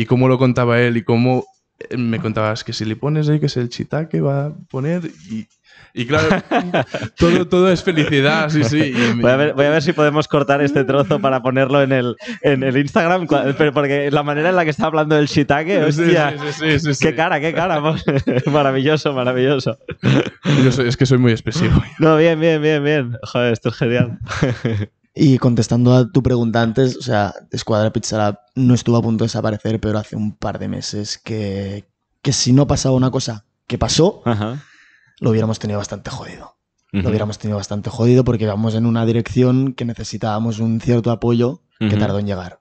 cómo lo contaba él y cómo eh, me contabas que si le pones ahí que es el que va a poner y y claro, todo, todo es felicidad, sí, sí. Voy, a ver, si podemos cortar este trozo para ponerlo en el, en el Instagram, pero porque la manera en la que está hablando del shiitake, hostia, sí, sí, sí, qué cara, qué cara. maravilloso, maravilloso. es que soy muy expresivo. No, bien, bien, bien, bien. Joder, esto es genial. Y contestando a tu pregunta antes, o sea, Escuadra Pizza no estuvo a punto de desaparecer, pero hace un par de meses que, que si no pasaba una cosa que pasó, Ajá lo hubiéramos tenido bastante jodido. Lo hubiéramos tenido bastante jodido porque íbamos en una dirección que necesitábamos un cierto apoyo que tardó en llegar.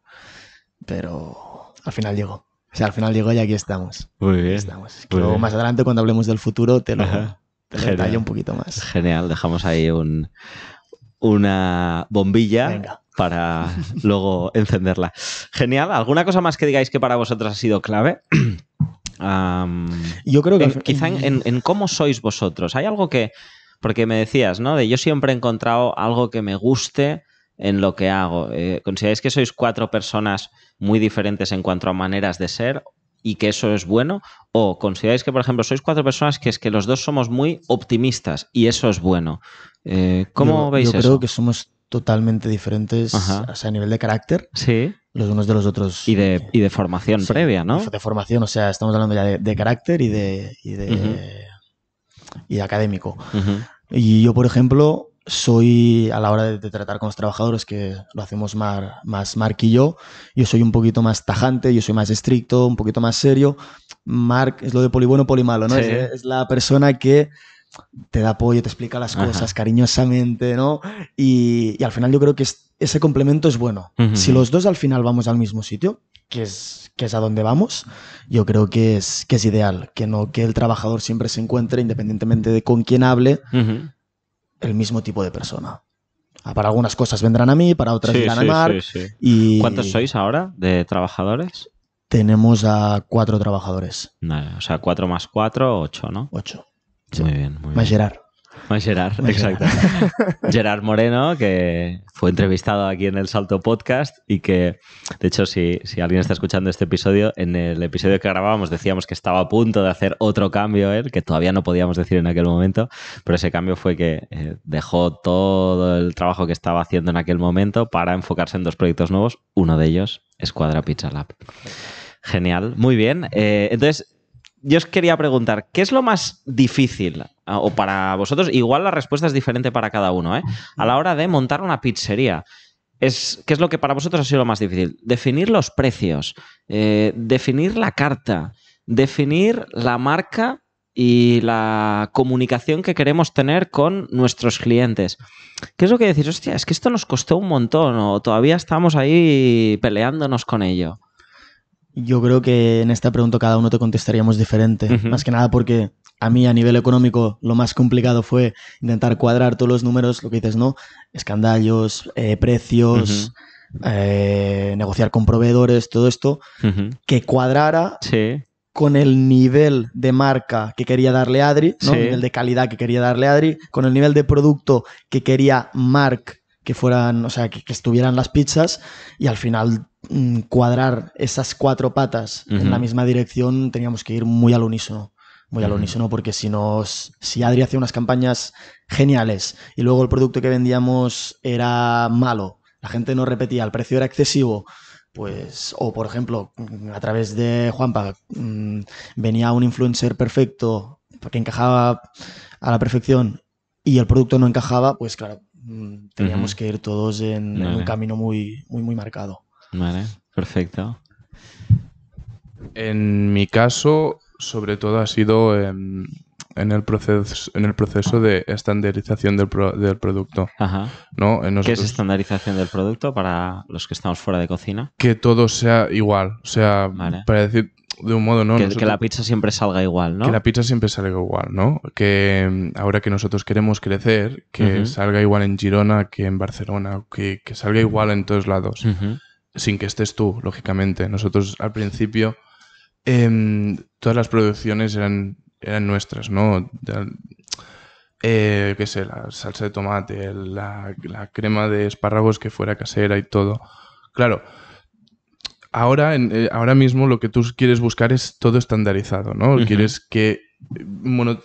Pero al final llegó. O sea, al final llegó y aquí estamos. Muy bien. estamos. Luego, más adelante, cuando hablemos del futuro, te lo, un poquito más. Genial, dejamos ahí una bombilla. para luego encenderla. Genial. ¿Alguna cosa más que digáis que para vosotros ha sido clave? yo creo que... quizá en, cómo sois vosotros. Hay algo que... Porque me decías, ¿no? yo siempre he encontrado algo que me guste en lo que hago. Eh, ¿Consideráis que sois cuatro personas muy diferentes en cuanto a maneras de ser y que eso es bueno? ¿O consideráis que, por ejemplo, sois cuatro personas que es que los dos somos muy optimistas y eso es bueno? Eh, ¿Cómo veis eso? Yo creo que somos totalmente diferentes a nivel de carácter. Sí. Los unos de los otros. Y de, y de formación previa, ¿no? De formación, o sea, estamos hablando ya de, carácter y de, y de, y académico. Y yo, por ejemplo, soy, a la hora de, tratar con los trabajadores, que lo hacemos más más Mark y yo, yo soy un poquito más tajante, yo soy más estricto, un poquito más serio. Mark es lo de poli bueno, poli malo, ¿no? es, la persona que te da apoyo, te explica las cosas cariñosamente, ¿no? Y, al final yo creo que ese complemento es bueno. Si los dos al final vamos al mismo sitio, que es, a donde vamos, yo creo que es, que es ideal, que no que el trabajador siempre se encuentre, independientemente de con quién hable, el mismo tipo de persona. Ah, para algunas cosas vendrán a mí, para otras vendrán a Mar. ¿Cuántos sois ahora de trabajadores? Tenemos a cuatro trabajadores. o sea, cuatro más cuatro, ocho, ¿no? Ocho. Muy bien, muy Más Gerard. Más Gerard, exacto. Gerard. Moreno, que fue entrevistado aquí en el Salto Podcast y que, de hecho, si, alguien está escuchando este episodio, en el episodio que grabábamos decíamos que estaba a punto de hacer otro cambio él, que todavía no podíamos decir en aquel momento, pero ese cambio fue que eh, dejó todo el trabajo que estaba haciendo en aquel momento para enfocarse en dos proyectos nuevos, uno de ellos, Escuadra Pizza Lab. Genial, muy bien. Eh, entonces, yo os quería preguntar, ¿qué es lo más difícil ah, o para vosotros? Igual la respuesta es diferente para cada uno, ¿eh? A la hora de montar una pizzería. Es, ¿Qué es lo que para vosotros ha sido lo más difícil? Definir los precios, eh, definir la carta, definir la marca y la comunicación que queremos tener con nuestros clientes. ¿Qué es lo que decís? Hostia, es que esto nos costó un montón o todavía estamos ahí peleándonos con ello. Yo creo que en esta pregunta cada uno te contestaríamos diferente. Más que nada porque a mí a nivel económico lo más complicado fue intentar cuadrar todos los números, lo que dices, ¿no? Escandallos, eh, precios, eh, negociar con proveedores, todo esto, que cuadrara con el nivel de marca que quería darle Adri, ¿no? El de calidad que quería darle Adri, con el nivel de producto que quería Mark que fueran, o sea, que estuvieran las pizzas y al final Mm, cuadrar esas cuatro patas en la misma dirección, teníamos que ir muy al unísono. Muy al unísono, porque si nos. Si Adri hacía unas campañas geniales y luego el producto que vendíamos era malo, la gente no repetía, el precio era excesivo, pues. O por ejemplo, mm, a través de Juanpa mm, venía un influencer perfecto que encajaba a la perfección y el producto no encajaba, pues claro, teníamos que ir todos en, en, un camino muy, muy, muy marcado. Vale, perfecto. En mi caso, sobre todo ha sido en, el proceso, en el proceso de estandarización del, producto. Ajá. ¿Qué es estandarización del producto para los que estamos fuera de cocina? Que todo sea igual. O sea, para decir de un modo, ¿no? Que, que, la pizza siempre salga igual, ¿no? Que la pizza siempre salga igual, ¿no? Que mm, ahora que nosotros queremos crecer, que salga igual en Girona que en Barcelona, que, salga igual en todos lados sin que estés tú, lógicamente. Nosotros al principio em, todas las producciones eran, eran nuestras, ¿no? Eh, que sé, la salsa de tomate, la, crema de espárragos que fuera casera y todo. Claro, ahora, eh, ahora mismo lo que tú quieres buscar es todo estandarizado, ¿no? Quieres que, bueno,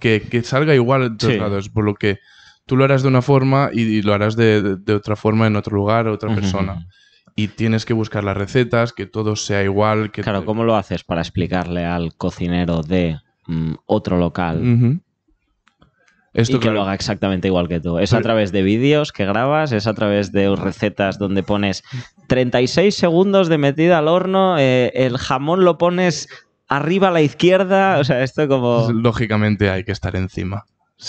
que, salga igual en todos lados, por lo que tú lo harás de una forma y, lo harás de, otra forma en otro lugar, otra persona y tienes que buscar las recetas, que todo sea igual. claro, ¿cómo lo haces para explicarle al cocinero de mm, otro local? que lo haga exactamente igual que tú. Es a través de vídeos que grabas, es a través de recetas donde pones 36 segundos de metida al horno, eh, el jamón lo pones arriba a la izquierda, o sea, esto como... Lógicamente hay que estar encima.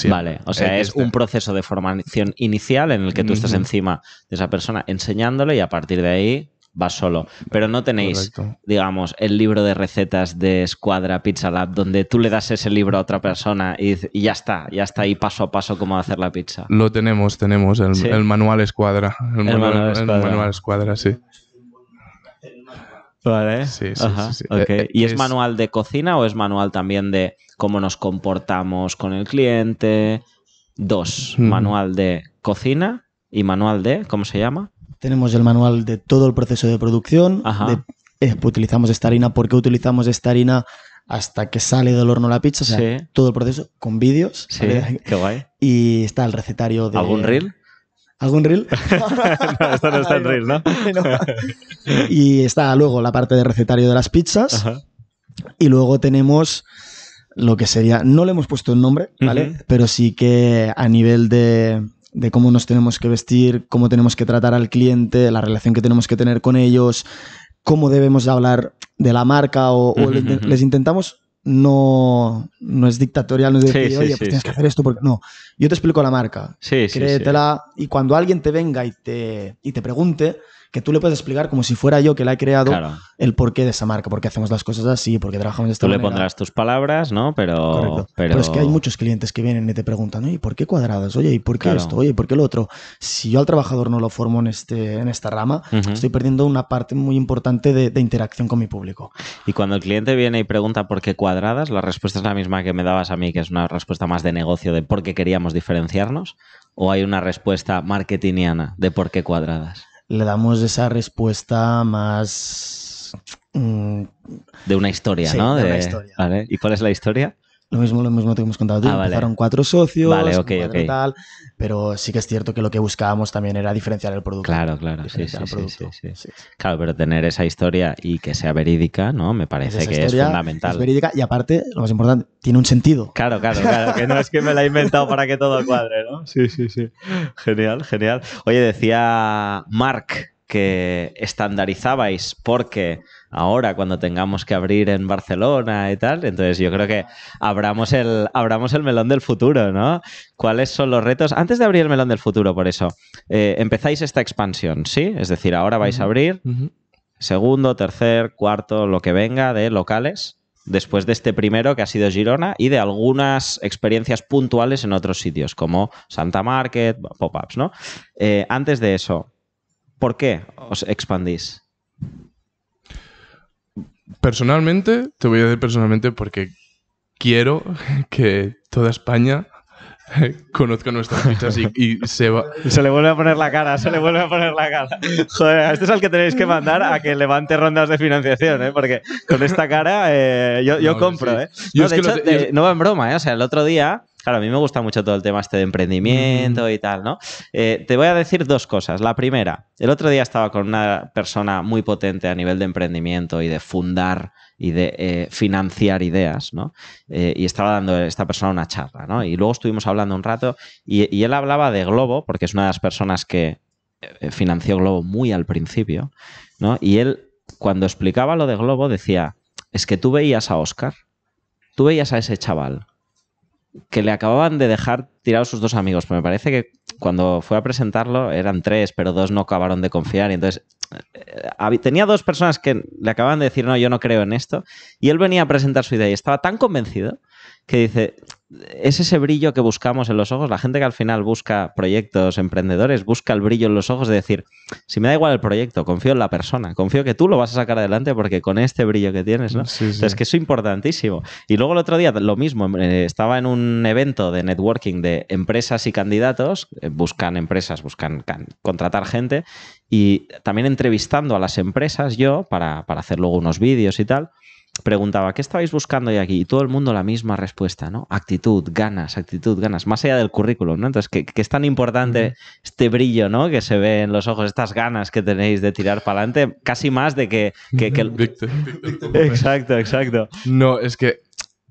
Vale, o sea, eh, es, este un proceso de formación inicial en el que tú estás encima de esa persona enseñándole y a partir de ahí vas solo. Pero no tenéis, digamos, el libro de recetas de Escuadra Pizza Lab donde tú le das ese libro a otra persona y, ya está, ya está ahí paso a paso cómo hacer la pizza. Lo tenemos, tenemos el, manual Escuadra. manual, Escuadra. El manual Escuadra, sí. Vale. Sí, eh, ¿Y es, manual de cocina o es manual también de cómo nos comportamos con el cliente? Dos, manual de cocina y manual de, ¿cómo se llama? Tenemos el manual de todo el proceso de producción, eh, utilizamos esta harina, por qué utilizamos esta harina hasta que sale del horno la pizza, o sea, todo el proceso con vídeos. Sí, qué guay. Y está el recetario de... ¿Algún reel? algún reel. no, esto no está ¿no? y está luego la parte de recetario de las pizzas. Y luego tenemos lo que sería, no le hemos puesto un nombre, ¿vale? Pero sí que a nivel de, cómo nos tenemos que vestir, cómo tenemos que tratar al cliente, la relación que tenemos que tener con ellos, cómo debemos hablar de la marca o, les intentamos no, no es dictatorial, no es decir, oye, pues tienes que hacer esto porque no. Yo te explico la marca. Sí, Créetela y cuando alguien te venga y te, y te pregunte, que tú le puedes explicar como si fuera yo que la he creado el porqué de esa marca, por qué hacemos las cosas así, por qué trabajamos de esta manera. Tú le pondrás tus palabras, ¿no? Pero, pero... Pues es que hay muchos clientes que vienen y te preguntan, oye, ¿por qué cuadradas? Oye, ¿y por qué esto? Oye, ¿por qué lo otro? Si yo al trabajador no lo formo en, este, en esta rama, estoy perdiendo una parte muy importante de, de interacción con mi público. Y cuando el cliente viene y pregunta por qué cuadradas, la respuesta es la misma que me dabas a mí, que es una respuesta más de negocio de por qué queríamos diferenciarnos, o hay una respuesta marketingiana de por qué cuadradas le damos esa respuesta más... Mm, de una historia, ¿no? De, ¿Y cuál es la historia? Lo mismo, lo mismo hemos contado tú. Ah, cuatro socios, vale, pero sí que es cierto que lo que buscábamos también era diferenciar el producto. Claro, claro, sí, sí, Claro, pero tener esa historia y que sea verídica, ¿no? Me pues parece que es fundamental. Es verídica y aparte, lo más importante, tiene un sentido. Claro, claro, claro, que no es que me la he inventado para que todo cuadre, ¿no? Sí, sí, sí. Genial, genial. Oye, decía Mark que estandarizabais porque ahora cuando tengamos que abrir en Barcelona y tal. Entonces yo creo que abramos el, abramos el melón del futuro, ¿no? ¿Cuáles son los retos? Antes de abrir el melón del futuro, por eso, eh, empezáis esta expansión, ¿sí? Es decir, ahora vais a abrir segundo, tercer, cuarto, lo que venga de locales después de este primero que ha sido Girona y de algunas experiencias puntuales en otros sitios como Santa Market, pop-ups, ¿no? Eh, antes de eso, ¿por qué os expandís? personalmente, te voy a decir personalmente porque quiero que toda España conozca nuestras fichas y, se va. Se le vuelve a poner la cara, se le vuelve a poner la cara. Joder, este es al que tenéis que mandar a que levante rondas de financiación, ¿eh? porque con esta cara eh, yo, yo compro. ¿eh? No, yo de hecho, no va en broma, ¿eh? o sea, el otro día claro, a mí me gusta mucho todo el tema este de emprendimiento y tal, ¿no? Eh, te voy a decir dos cosas. La primera, el otro día estaba con una persona muy potente a nivel de emprendimiento y de fundar y de eh, financiar ideas, ¿no? Eh, y estaba dando esta persona una charla, ¿no? Y luego estuvimos hablando un rato y, y él hablaba de Globo, porque es una de las personas que financió Globo muy al principio, ¿no? Y él, cuando explicaba lo de Globo, decía, es que tú veías a Oscar, tú veías a ese chaval que le acababan de dejar tirados sus dos amigos, pero me parece que cuando fue a presentarlo eran tres, pero dos no acabaron de confiar y entonces eh, tenía dos personas que le acababan de decir, no, yo no creo en esto, y él venía a presentar su idea y estaba tan convencido que dice, es ese brillo que buscamos en los ojos, la gente que al final busca proyectos, emprendedores, busca el brillo en los ojos de decir, si me da igual el proyecto, confío en la persona, confío que tú lo vas a sacar adelante porque con este brillo que tienes, ¿no? Sí, que es importantísimo. Y luego el otro día, lo mismo, em, eh, estaba en un evento de networking de empresas y candidatos, eh, buscan empresas, buscan contratar gente, y también entrevistando a las empresas yo para, para hacer luego unos vídeos y tal preguntaba, ¿qué estabais buscando hoy aquí? Y todo el mundo la misma respuesta, ¿no? Actitud, ganas, actitud, ganas, más allá del currículum, ¿no? Entonces, ¿qué es tan importante este brillo, ¿no? Que se ve en los ojos, estas ganas que tenéis de tirar para adelante, casi más de que... exacto, exacto. No, es que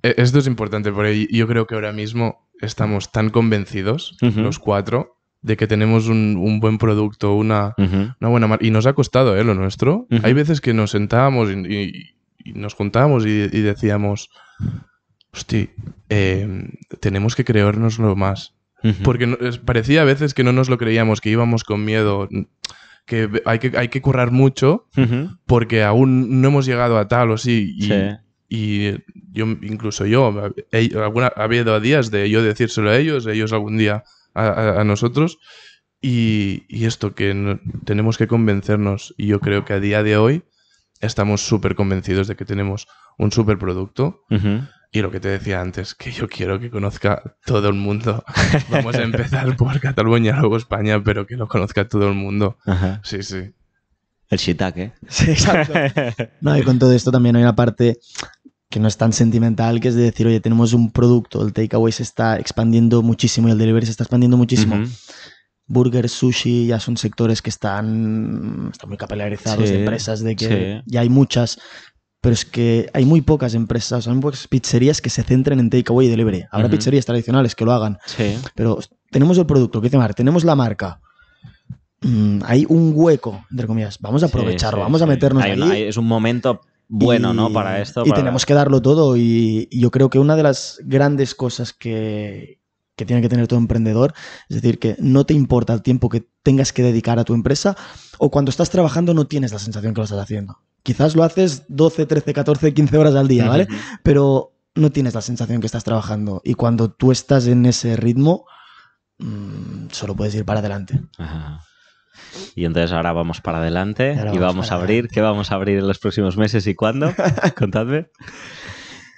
e, esto es importante, porque yo creo que ahora mismo estamos tan convencidos, los cuatro, de que tenemos un, buen producto, una, buena marca. Y nos ha costado, ¿eh? Lo nuestro. Hay veces que nos sentábamos y y nos juntábamos y, decíamos, hostia, eh, tenemos que creernos lo más. Porque parecía a veces que no nos lo creíamos, que íbamos con miedo, que hay que, hay que currar mucho porque aún no hemos llegado a tal o sí. Y, yo, incluso yo, he, alguna, ha habido días de yo decírselo a ellos, ellos algún día a, nosotros. Y, esto que tenemos que convencernos. Y yo creo que a día de hoy estamos súper convencidos de que tenemos un súper producto. Y lo que te decía antes, que yo quiero que conozca todo el mundo. Vamos a empezar por Cataluña, luego España, pero que lo conozca todo el mundo. Sí, sí. El shiitake. Sí, exacto. No, y con todo esto también hay una parte que no es tan sentimental, que es decir, oye, tenemos un producto, el takeaway se está expandiendo muchísimo y el delivery se está expandiendo muchísimo burger, sushi, ya son sectores que están, muy capilarizados empresas, de que ya hay muchas, pero es que hay muy pocas empresas, hay muy pizzerías que se centren en takeaway y delivery. Habrá pizzerías tradicionales que lo hagan, pero tenemos el producto, ¿qué tenemos la marca. Mm, hay un hueco, entre comillas. Vamos a aprovecharlo, vamos a meternos en ahí. es un momento bueno, ¿no? Para esto. Y tenemos que darlo todo. y, yo creo que una de las grandes cosas que, que tiene que tener todo emprendedor, es decir, que no te importa el tiempo que tengas que dedicar a tu empresa o cuando estás trabajando no tienes la sensación que lo estás haciendo. Quizás lo haces 12, 13, 14, 15 horas al día, ¿vale? Pero no tienes la sensación que estás trabajando y cuando tú estás en ese ritmo, mm, solo puedes ir para adelante. Y entonces ahora vamos para adelante y vamos, a abrir. ¿Qué vamos a abrir en los próximos meses y cuándo? Contadme.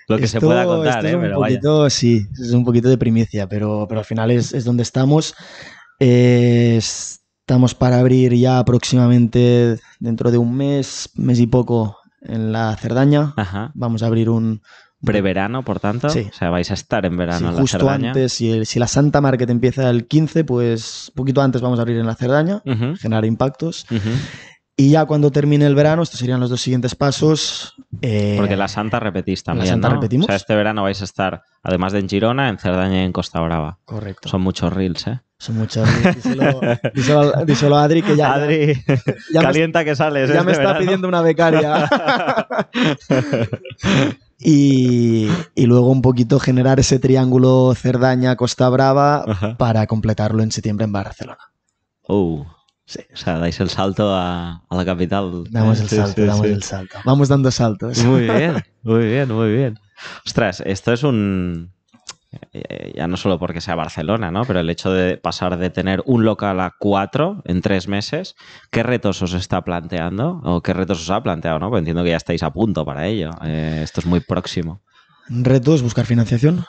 Lo que se pueda contar, ¿eh? Pero un poquito, sí, es un poquito de primicia, pero, pero al final es, es donde estamos. Eh, estamos para abrir ya aproximadamente dentro de un mes, mes y poco, en la Cerdaña. Ajá. Vamos a abrir un, preverano, por tanto. Sí. O sea, vais a estar en verano en la justo antes, si, si, la Santa Market empieza el 15, pues un poquito antes vamos a abrir en la Cerdaña, generar impactos. Y ya cuando termine el verano, estos serían los dos siguientes pasos. Eh, Porque la Santa repetís también. La Santa repetimos. O sea, este verano vais a estar, además de en Girona, en Cerdaña y en Costa Brava. Correcto. Son muchos reels, ¿eh? Son muchos reels. Díselo, a Adri que ya. Adri, ya, calienta que sales. Ya me este está pidiendo una becaria. Y, luego un poquito generar ese triángulo Cerdaña-Costa Brava para completarlo en septiembre en Barcelona. Oh. Sí, o sea, dais el salto a, la capital. Damos el salto, damos el salto. Vamos dando saltos. Muy bien, muy bien, muy bien. Ostras, esto es un... Eh, ya no solo porque sea Barcelona, ¿no? Pero el hecho de pasar de tener un local a cuatro en tres meses, ¿qué retos os está planteando? ¿O qué retos os ha planteado, no? Porque entiendo que ya estáis a punto para ello. Eh, esto es muy próximo reto es buscar financiación.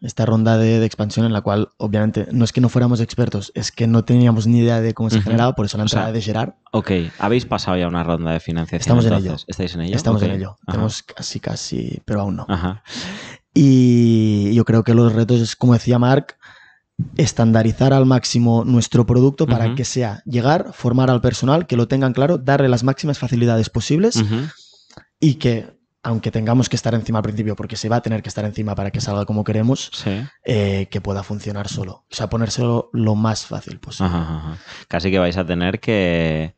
Esta ronda de, expansión en la cual, obviamente, no es que no fuéramos expertos, es que no teníamos ni idea de cómo se generaba, por eso la entrada de Gerard. Ok, habéis pasado ya una ronda de financiación. Estamos en ello. ¿Estáis en ello? Estamos en ello. casi, casi, pero aún no. Y yo creo que los retos es, como decía Mark, estandarizar al máximo nuestro producto para que sea llegar, formar al personal, que lo tengan claro, darle las máximas facilidades posibles y que aunque tengamos que estar encima al principio, porque se va a tener que estar encima para que salga como queremos, eh, que pueda funcionar solo. O sea, ponérselo lo más fácil posible. Casi que vais a tener que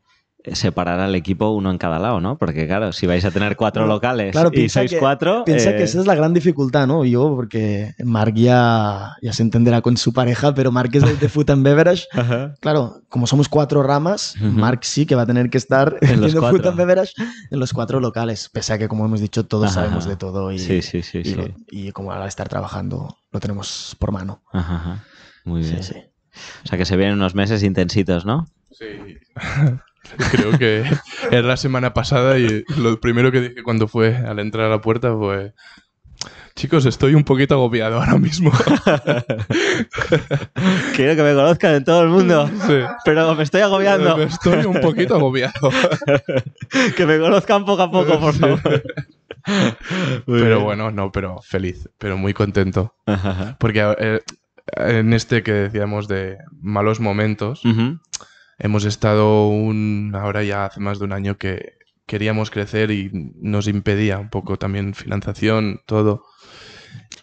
separar al equipo uno en cada lado, ¿no? Porque claro, si vais a tener cuatro locales claro, y sois cuatro... Piensa que eh, esa es la gran dificultad, ¿no? Yo, porque Mark ya, se entenderá con su pareja, pero Mark es de Food Beverage. Claro, como somos cuatro ramas, Mark sí que va a tener que estar en los Beverage en los cuatro locales, pese a que, como hemos dicho, todos sabemos de todo y, sí, sí, sí, y, como ahora estar trabajando lo tenemos por mano. Ajá. Muy bien. O sea que se vienen unos meses intensitos, ¿no? Sí. creo que era la semana pasada y lo primero que dije cuando fue al entrar a la puerta fue... Chicos, estoy un poquito agobiado ahora mismo. Quiero que me conozcan en todo el mundo. Pero me estoy agobiando. Estoy un poquito agobiado. que me conozcan poco a poco, por favor. pero bueno, no, pero feliz, pero muy contento. Porque eh, en este que decíamos de malos momentos, hemos estado un, ahora ya hace más de un año que queríamos crecer y nos impedía un poco también financiación, todo.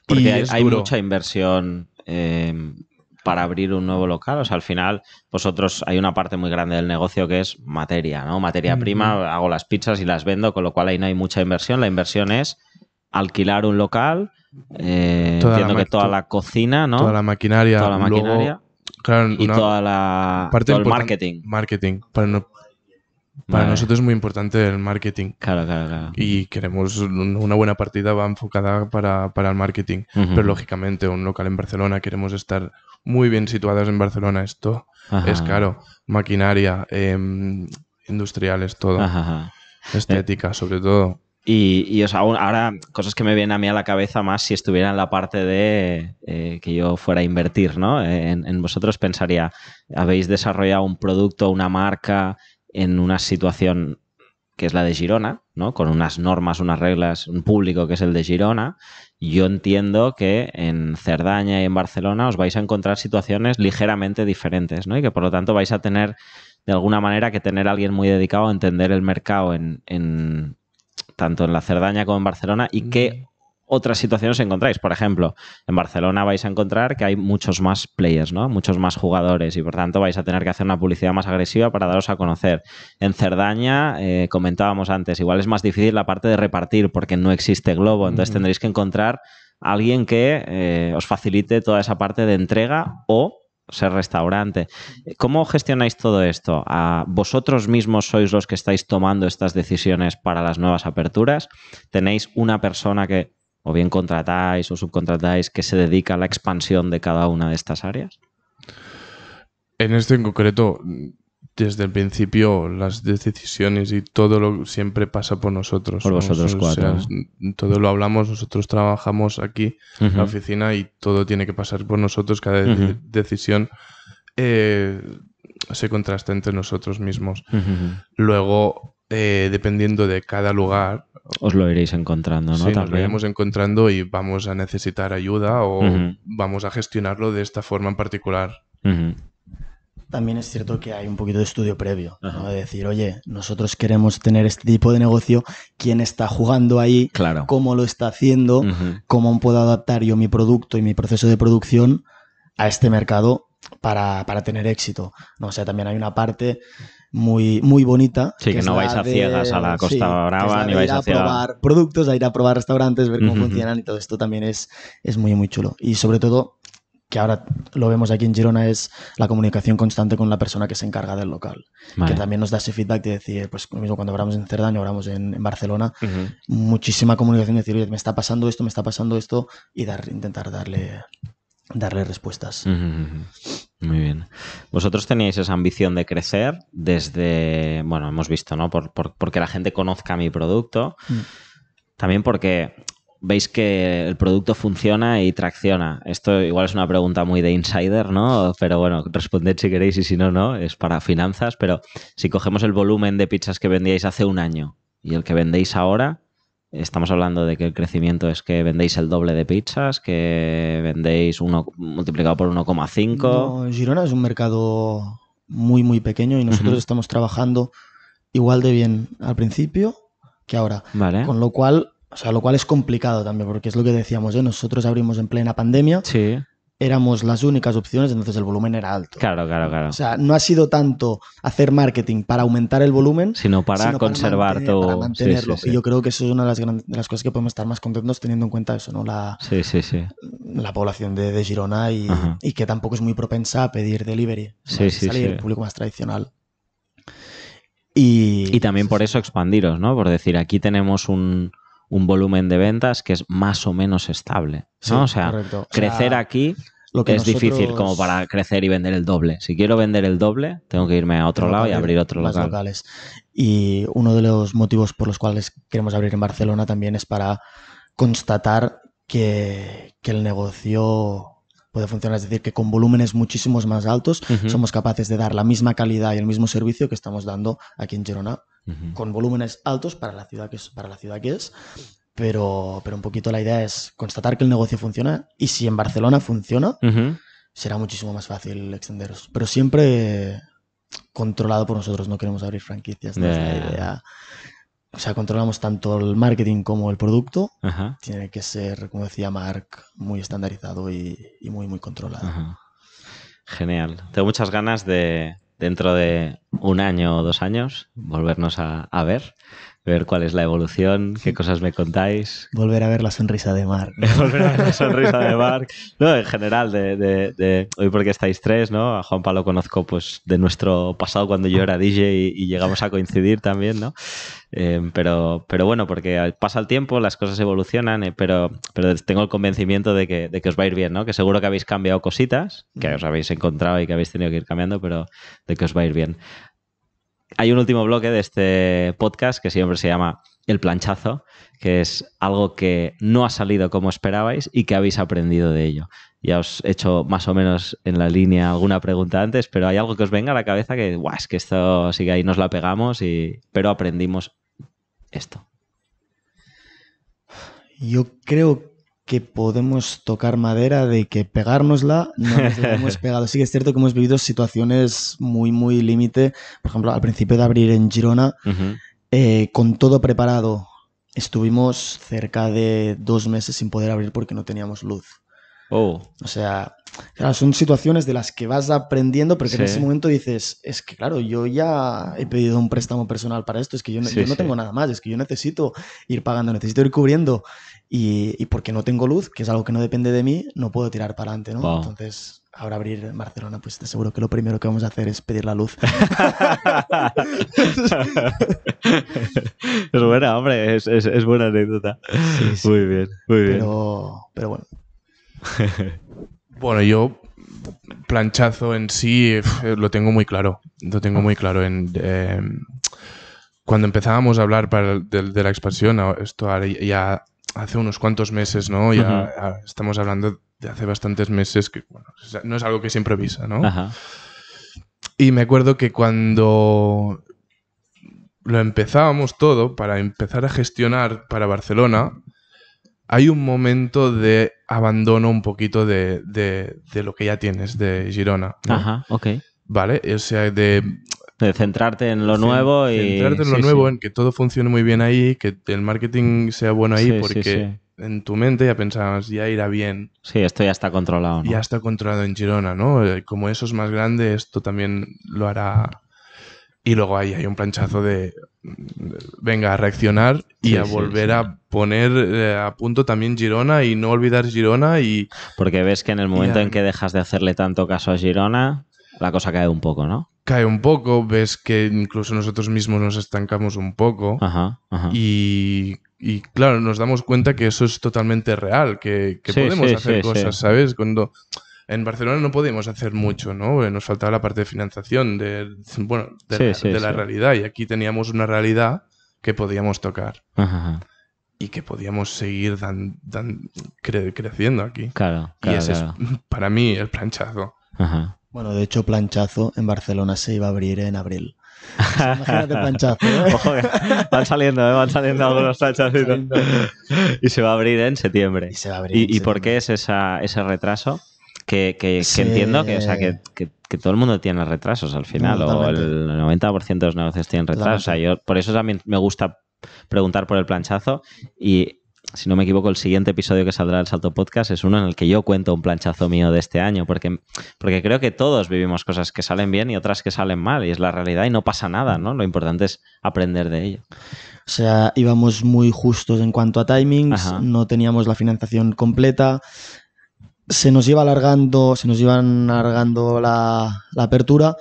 Porque hay, mucha inversión em, para abrir un nuevo local. O sea, al final, vosotros hay una parte muy grande del negocio que es materia, ¿no? Materia prima, hago las pizzas y las vendo, con lo cual ahí no hay mucha inversión. La inversión es alquilar un local, eh, entiendo que toda la cocina, ¿no? Toda la maquinaria. Toda la maquinaria y toda la, parte todo el marketing. Marketing. Para, nosotros es muy importante el marketing. Claro, claro, claro. Y queremos una buena partida va enfocada para, el marketing. Pero lógicamente, un local en Barcelona, queremos estar muy bien situados en Barcelona. Esto es caro. Maquinaria, em, industriales, todo. Estética, sobre todo. Y, y ahora cosas que me vienen a mí a la cabeza más si estuviera en la parte de eh, que yo fuera a invertir, ¿no? En, vosotros pensaría, habéis desarrollado un producto, una marca en una situación que es la de Girona, ¿no? Con unas normas, unas reglas, un público que es el de Girona. Yo entiendo que en Cerdaña y en Barcelona os vais a encontrar situaciones ligeramente diferentes, ¿no? Y que por lo tanto vais a tener de alguna manera que tener alguien muy dedicado a entender el mercado en tanto en la Cerdaña como en Barcelona y qué mm. otras situaciones encontráis. Por ejemplo, en Barcelona vais a encontrar que hay muchos más players, ¿no? Muchos más jugadores y por tanto vais a tener que hacer una publicidad más agresiva para daros a conocer. En Cerdaña, eh, comentábamos antes, igual es más difícil la parte de repartir porque no existe globo, entonces tendréis que encontrar a alguien que eh, os facilite toda esa parte de entrega o ser restaurante. ¿Cómo gestionáis todo esto? ¿Vosotros mismos sois los que estáis tomando estas decisiones para las nuevas aperturas? ¿Tenéis una persona que o bien contratáis o subcontratáis que se dedica a la expansión de cada una de estas áreas? En este en concreto, desde el principio las decisiones y todo lo siempre pasa por nosotros. Por vosotros cuatro. todo lo hablamos, nosotros trabajamos aquí en la oficina y todo tiene que pasar por nosotros, cada decisión eh, se contrasta entre nosotros mismos. Luego, eh, dependiendo de cada lugar... Os lo iréis encontrando, ¿no? nos lo iremos encontrando y vamos a necesitar ayuda o vamos a gestionarlo de esta forma en particular. También es cierto que hay un poquito de estudio previo, de decir, oye, nosotros queremos tener este tipo de negocio, quién está jugando ahí, claro. cómo lo está haciendo, cómo puedo adaptar yo mi producto y mi proceso de producción a este mercado para, para tener éxito. ¿no? O sea, también hay una parte muy, muy bonita. Sí, que, no vais a ciegas a la Costa Brava ni vais a, a probar productos, a ir a probar restaurantes, ver cómo funcionan y todo esto también es, es muy, muy chulo. Y sobre todo que ahora lo vemos aquí en Girona, es la comunicación constante con la persona que se encarga del local. Que también nos da ese feedback de decir, pues lo mismo cuando hablamos en Cerdaño hablamos en, Barcelona, muchísima comunicación, de decir, oye, me está pasando esto, me está pasando esto, y dar, intentar darle, darle respuestas. Muy bien. Vosotros teníais esa ambición de crecer desde, bueno, hemos visto, ¿no? porque la gente conozca mi producto. Mm. También porque veis que el producto funciona y tracciona. Esto igual es una pregunta muy de insider, ¿no? Pero bueno, responded si queréis y si no, no, es para finanzas, pero si cogemos el volumen de pizzas que vendíais hace un año y el que vendéis ahora, estamos hablando de que el crecimiento es que vendéis el doble de pizzas, que vendéis uno multiplicado por 1,5. No, Girona es un mercado muy, muy pequeño y nosotros estamos trabajando igual de bien al principio que ahora. Vale. Con lo cual o sea, lo cual es complicado también, porque es lo que decíamos, yo ¿eh? nosotros abrimos en plena pandemia. Sí. Éramos las únicas opciones, entonces el volumen era alto. Claro, claro, claro. O sea, no ha sido tanto hacer marketing para aumentar el volumen, sino para conservar todo. Y yo creo que eso es una de las, cosas que podemos estar más contentos teniendo en cuenta eso, ¿no? La, la población de, Girona y, que tampoco es muy propensa a pedir delivery. Sí, salir El público más tradicional. Y, y también por eso expandiros, ¿no? Por decir, aquí tenemos un un volumen de ventas que es más o menos estable. o sea, crecer aquí lo que es difícil como para crecer y vender el doble. Si quiero vender el doble, tengo que irme a otro lado y abrir otro lado. Locales. Y uno de los motivos por los cuales queremos abrir en Barcelona también es para constatar que, el negocio puede funcionar. Es decir, que con volúmenes muchísimos más altos somos capaces de dar la misma calidad y el mismo servicio que estamos dando aquí en Girona con volúmenes altos para la ciudad que es, para la ciudad que es pero, pero un poquito la idea es constatar que el negocio funciona y si en Barcelona funciona, será muchísimo más fácil extenderos. Pero siempre controlado por nosotros, no queremos abrir franquicias, la idea. O sea, controlamos tanto el marketing como el producto. Tiene que ser, como decía Mark, muy estandarizado y, muy, muy controlado. Genial. Tengo muchas ganas de, dentro de un año o dos años volvernos a, a ver ver cuál es la evolución, qué cosas me contáis. Volver a ver la sonrisa de Mark. Volver a ver la sonrisa de Mark. No, en general, de, hoy porque estáis tres, ¿no? A Juanpa lo conozco pues de nuestro pasado cuando yo era DJ y, llegamos a coincidir también, ¿no? Eh, pero, pero bueno, porque pasa el tiempo, las cosas evolucionan, eh, pero, pero tengo el convencimiento de que, de que os va a ir bien, ¿no? Que seguro que habéis cambiado cositas, que mm. os habéis encontrado y que habéis tenido que ir cambiando, pero de que os va a ir bien hay un último bloque de este podcast que siempre se llama el planchazo, que es algo que no ha salido como esperabais y que habéis aprendido de ello. Ya os he hecho más o menos en la línea alguna pregunta antes, pero hay algo que os venga a la cabeza que, guau, es que esto sigue ahí nos la pegamos, y, pero aprendimos esto. Yo creo que que podemos tocar madera de que pegárnosla no nos la hemos pegado. Sí que es cierto que hemos vivido situaciones muy, muy límite. Por ejemplo, al principio de abrir en Girona, eh, con todo preparado, estuvimos cerca de dos meses sin poder abrir porque no teníamos luz. Oh. O sea, son situaciones de las que vas aprendiendo, pero en ese momento dices, es que claro, yo ya he pedido un préstamo personal para esto, es que yo, no tengo nada más, es que yo necesito ir pagando, necesito ir cubriendo. Y, porque no tengo luz, que es algo que no depende de mí, no puedo tirar para adelante, ¿no? Entonces, ahora abrir Barcelona, pues te aseguro que lo primero que vamos a hacer es pedir la luz. es buena, hombre, es, buena anécdota. Muy bien, muy bien. Pero, pero bueno, bueno, yo planchazo en sí lo tengo muy claro. Lo tengo muy claro. En, em, cuando empezábamos a hablar de, la expansión, esto ya hace unos cuantos meses, ¿no? Ya, estamos hablando de hace bastantes meses que no es algo que se improvisa, ¿no? Y me acuerdo que cuando lo empezábamos todo para empezar a gestionar para Barcelona, hay un momento de abandono un poquito de, lo que ya tienes de Girona. Ajá, ok. Vale, o sea, de... De centrarte en lo nuevo y... Centrarte en lo nuevo, en que todo funcione muy bien ahí, que el marketing sea bueno ahí, porque en tu mente ya pensabas, ya irá bien. Sí, esto ya está controlado. Ya está controlado en Girona, ¿no? Eh, como eso es más grande, esto también lo hará y luego ahí hay un planchazo de, venga, a reaccionar y a volver a poner eh, a punto también Girona y no olvidar Girona y... Porque ves que en el momento en que dejas de hacerle tanto caso a Girona, la cosa cae un poco, ¿no? Cae un poco, ves que incluso nosotros mismos nos estancamos un poco ajá, Y, y, claro, nos damos cuenta que eso es totalmente real, que, que podemos hacer cosas, ¿sabes? Cuando en Barcelona no podíamos hacer mucho, ¿no? Eh, nos faltaba la parte de financiación, de, de, la, realidad. Y aquí teníamos una realidad que podíamos tocar. Y que podíamos seguir creciendo aquí. Claro, Y ese es, para mí, el planchazo. Bueno, de hecho, planchazo en Barcelona se iba a abrir en abril. Imagínate planchazo. ¿eh? van saliendo, ¿eh? van saliendo algunos planchazos. Y se va a abrir en septiembre. ¿Y, por qué es ese retraso? que, entiendo que, o sea, que, que, todo el mundo tiene retrasos al final, o el 90% de los negocios tienen retrasos. O sea, yo, por eso también me gusta preguntar por el planchazo y si no me equivoco, el siguiente episodio que saldrá del Salto Podcast es uno en el que yo cuento un planchazo mío de este año, porque, porque creo que todos vivimos cosas que salen bien y otras que salen mal, y es la realidad y no pasa nada, ¿no? Lo importante es aprender de ello. O sea, íbamos muy justos en cuanto a timings, no teníamos la financiación completa, se nos iba alargando, se nos alargando la, apertura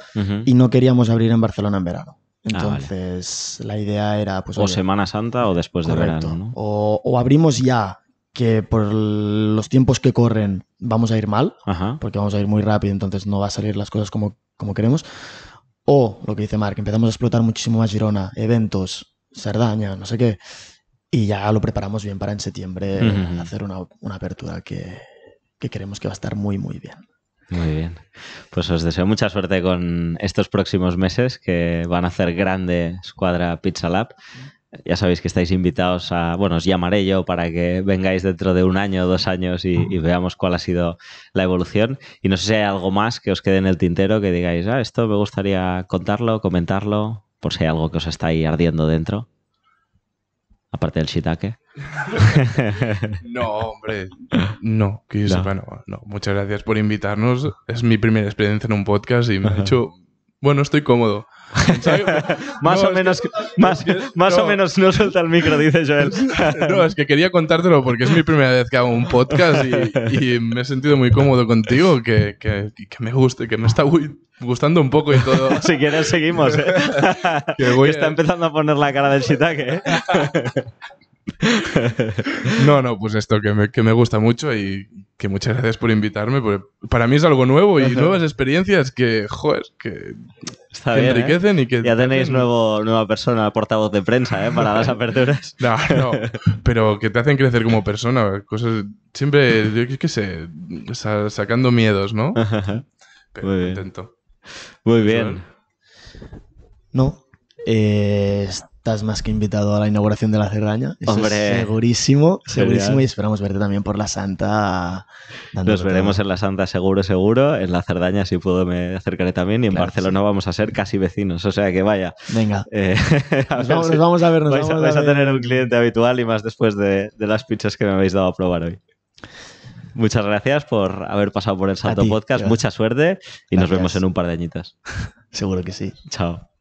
y no queríamos abrir en Barcelona en verano. Ah, entonces, la idea era pues. O Semana Santa o después de verano, O, abrimos ya, que por los tiempos que corren vamos a ir mal, porque vamos a ir muy rápido, entonces no va a salir las cosas como, como queremos. O lo que dice Marc, empezamos a explotar muchísimo más Girona, eventos, Sardaña, no sé qué. Y ya lo preparamos bien para en septiembre hacer una, una apertura que, que creemos que va a estar muy, muy bien. Muy bien. Pues os deseo mucha suerte con estos próximos meses que van a hacer grande Escuadra Pizza Lab. Ya sabéis que estáis invitados a, bueno, os llamaré yo para que vengáis dentro de un año dos años y, veamos cuál ha sido la evolución. Y no sé si hay algo más que os quede en el tintero que digáis, ah, esto me gustaría contarlo, comentarlo, por si hay algo que os está ahí ardiendo dentro, aparte del shiitake. no, hombre. No, Muchas gracias por invitarnos. Es mi primera experiencia en un podcast y me ha hecho. Bueno, estoy cómodo. más o menos, más, más o menos no suelta el micro, dice Joel. no, es que quería contártelo porque es mi primera vez que hago un podcast y, me he sentido muy cómodo contigo, que, me guste, que me está gustando un poco y todo. si quieres, seguimos. ¿eh? que, está empezando a poner la cara del shitake. ¿eh? No, no, pues esto que me, gusta mucho y que muchas gracias por invitarme. para mí es algo nuevo y nuevas experiencias que, joder, que, ¿eh? enriquecen y que. Ya tenéis nuevo, nueva persona, portavoz de prensa, ¿eh? Para las aperturas. No, no, pero que te hacen crecer como persona. Cosas. Siempre, yo qué sé, sacando miedos, ¿no? Pero Muy bien. Muy bien. No. Eh, estás más que invitado a la inauguración de la Cerdaña. Hombre, segurísimo, segurísimo. Y esperamos verte también por la Santa. Nos veremos en la Santa, seguro, seguro. En la Cerdaña, si puedo, me acercaré también. Y en Barcelona vamos a ser casi vecinos. O sea que vaya. Venga. Eh, nos, vamos, a ver. vamos a, tener un cliente habitual y más después de, las pizzas que me habéis dado a probar hoy. Muchas gracias por haber pasado por el Santo Podcast. Mucha suerte y nos vemos en un par de añitas. Seguro que sí. Chao.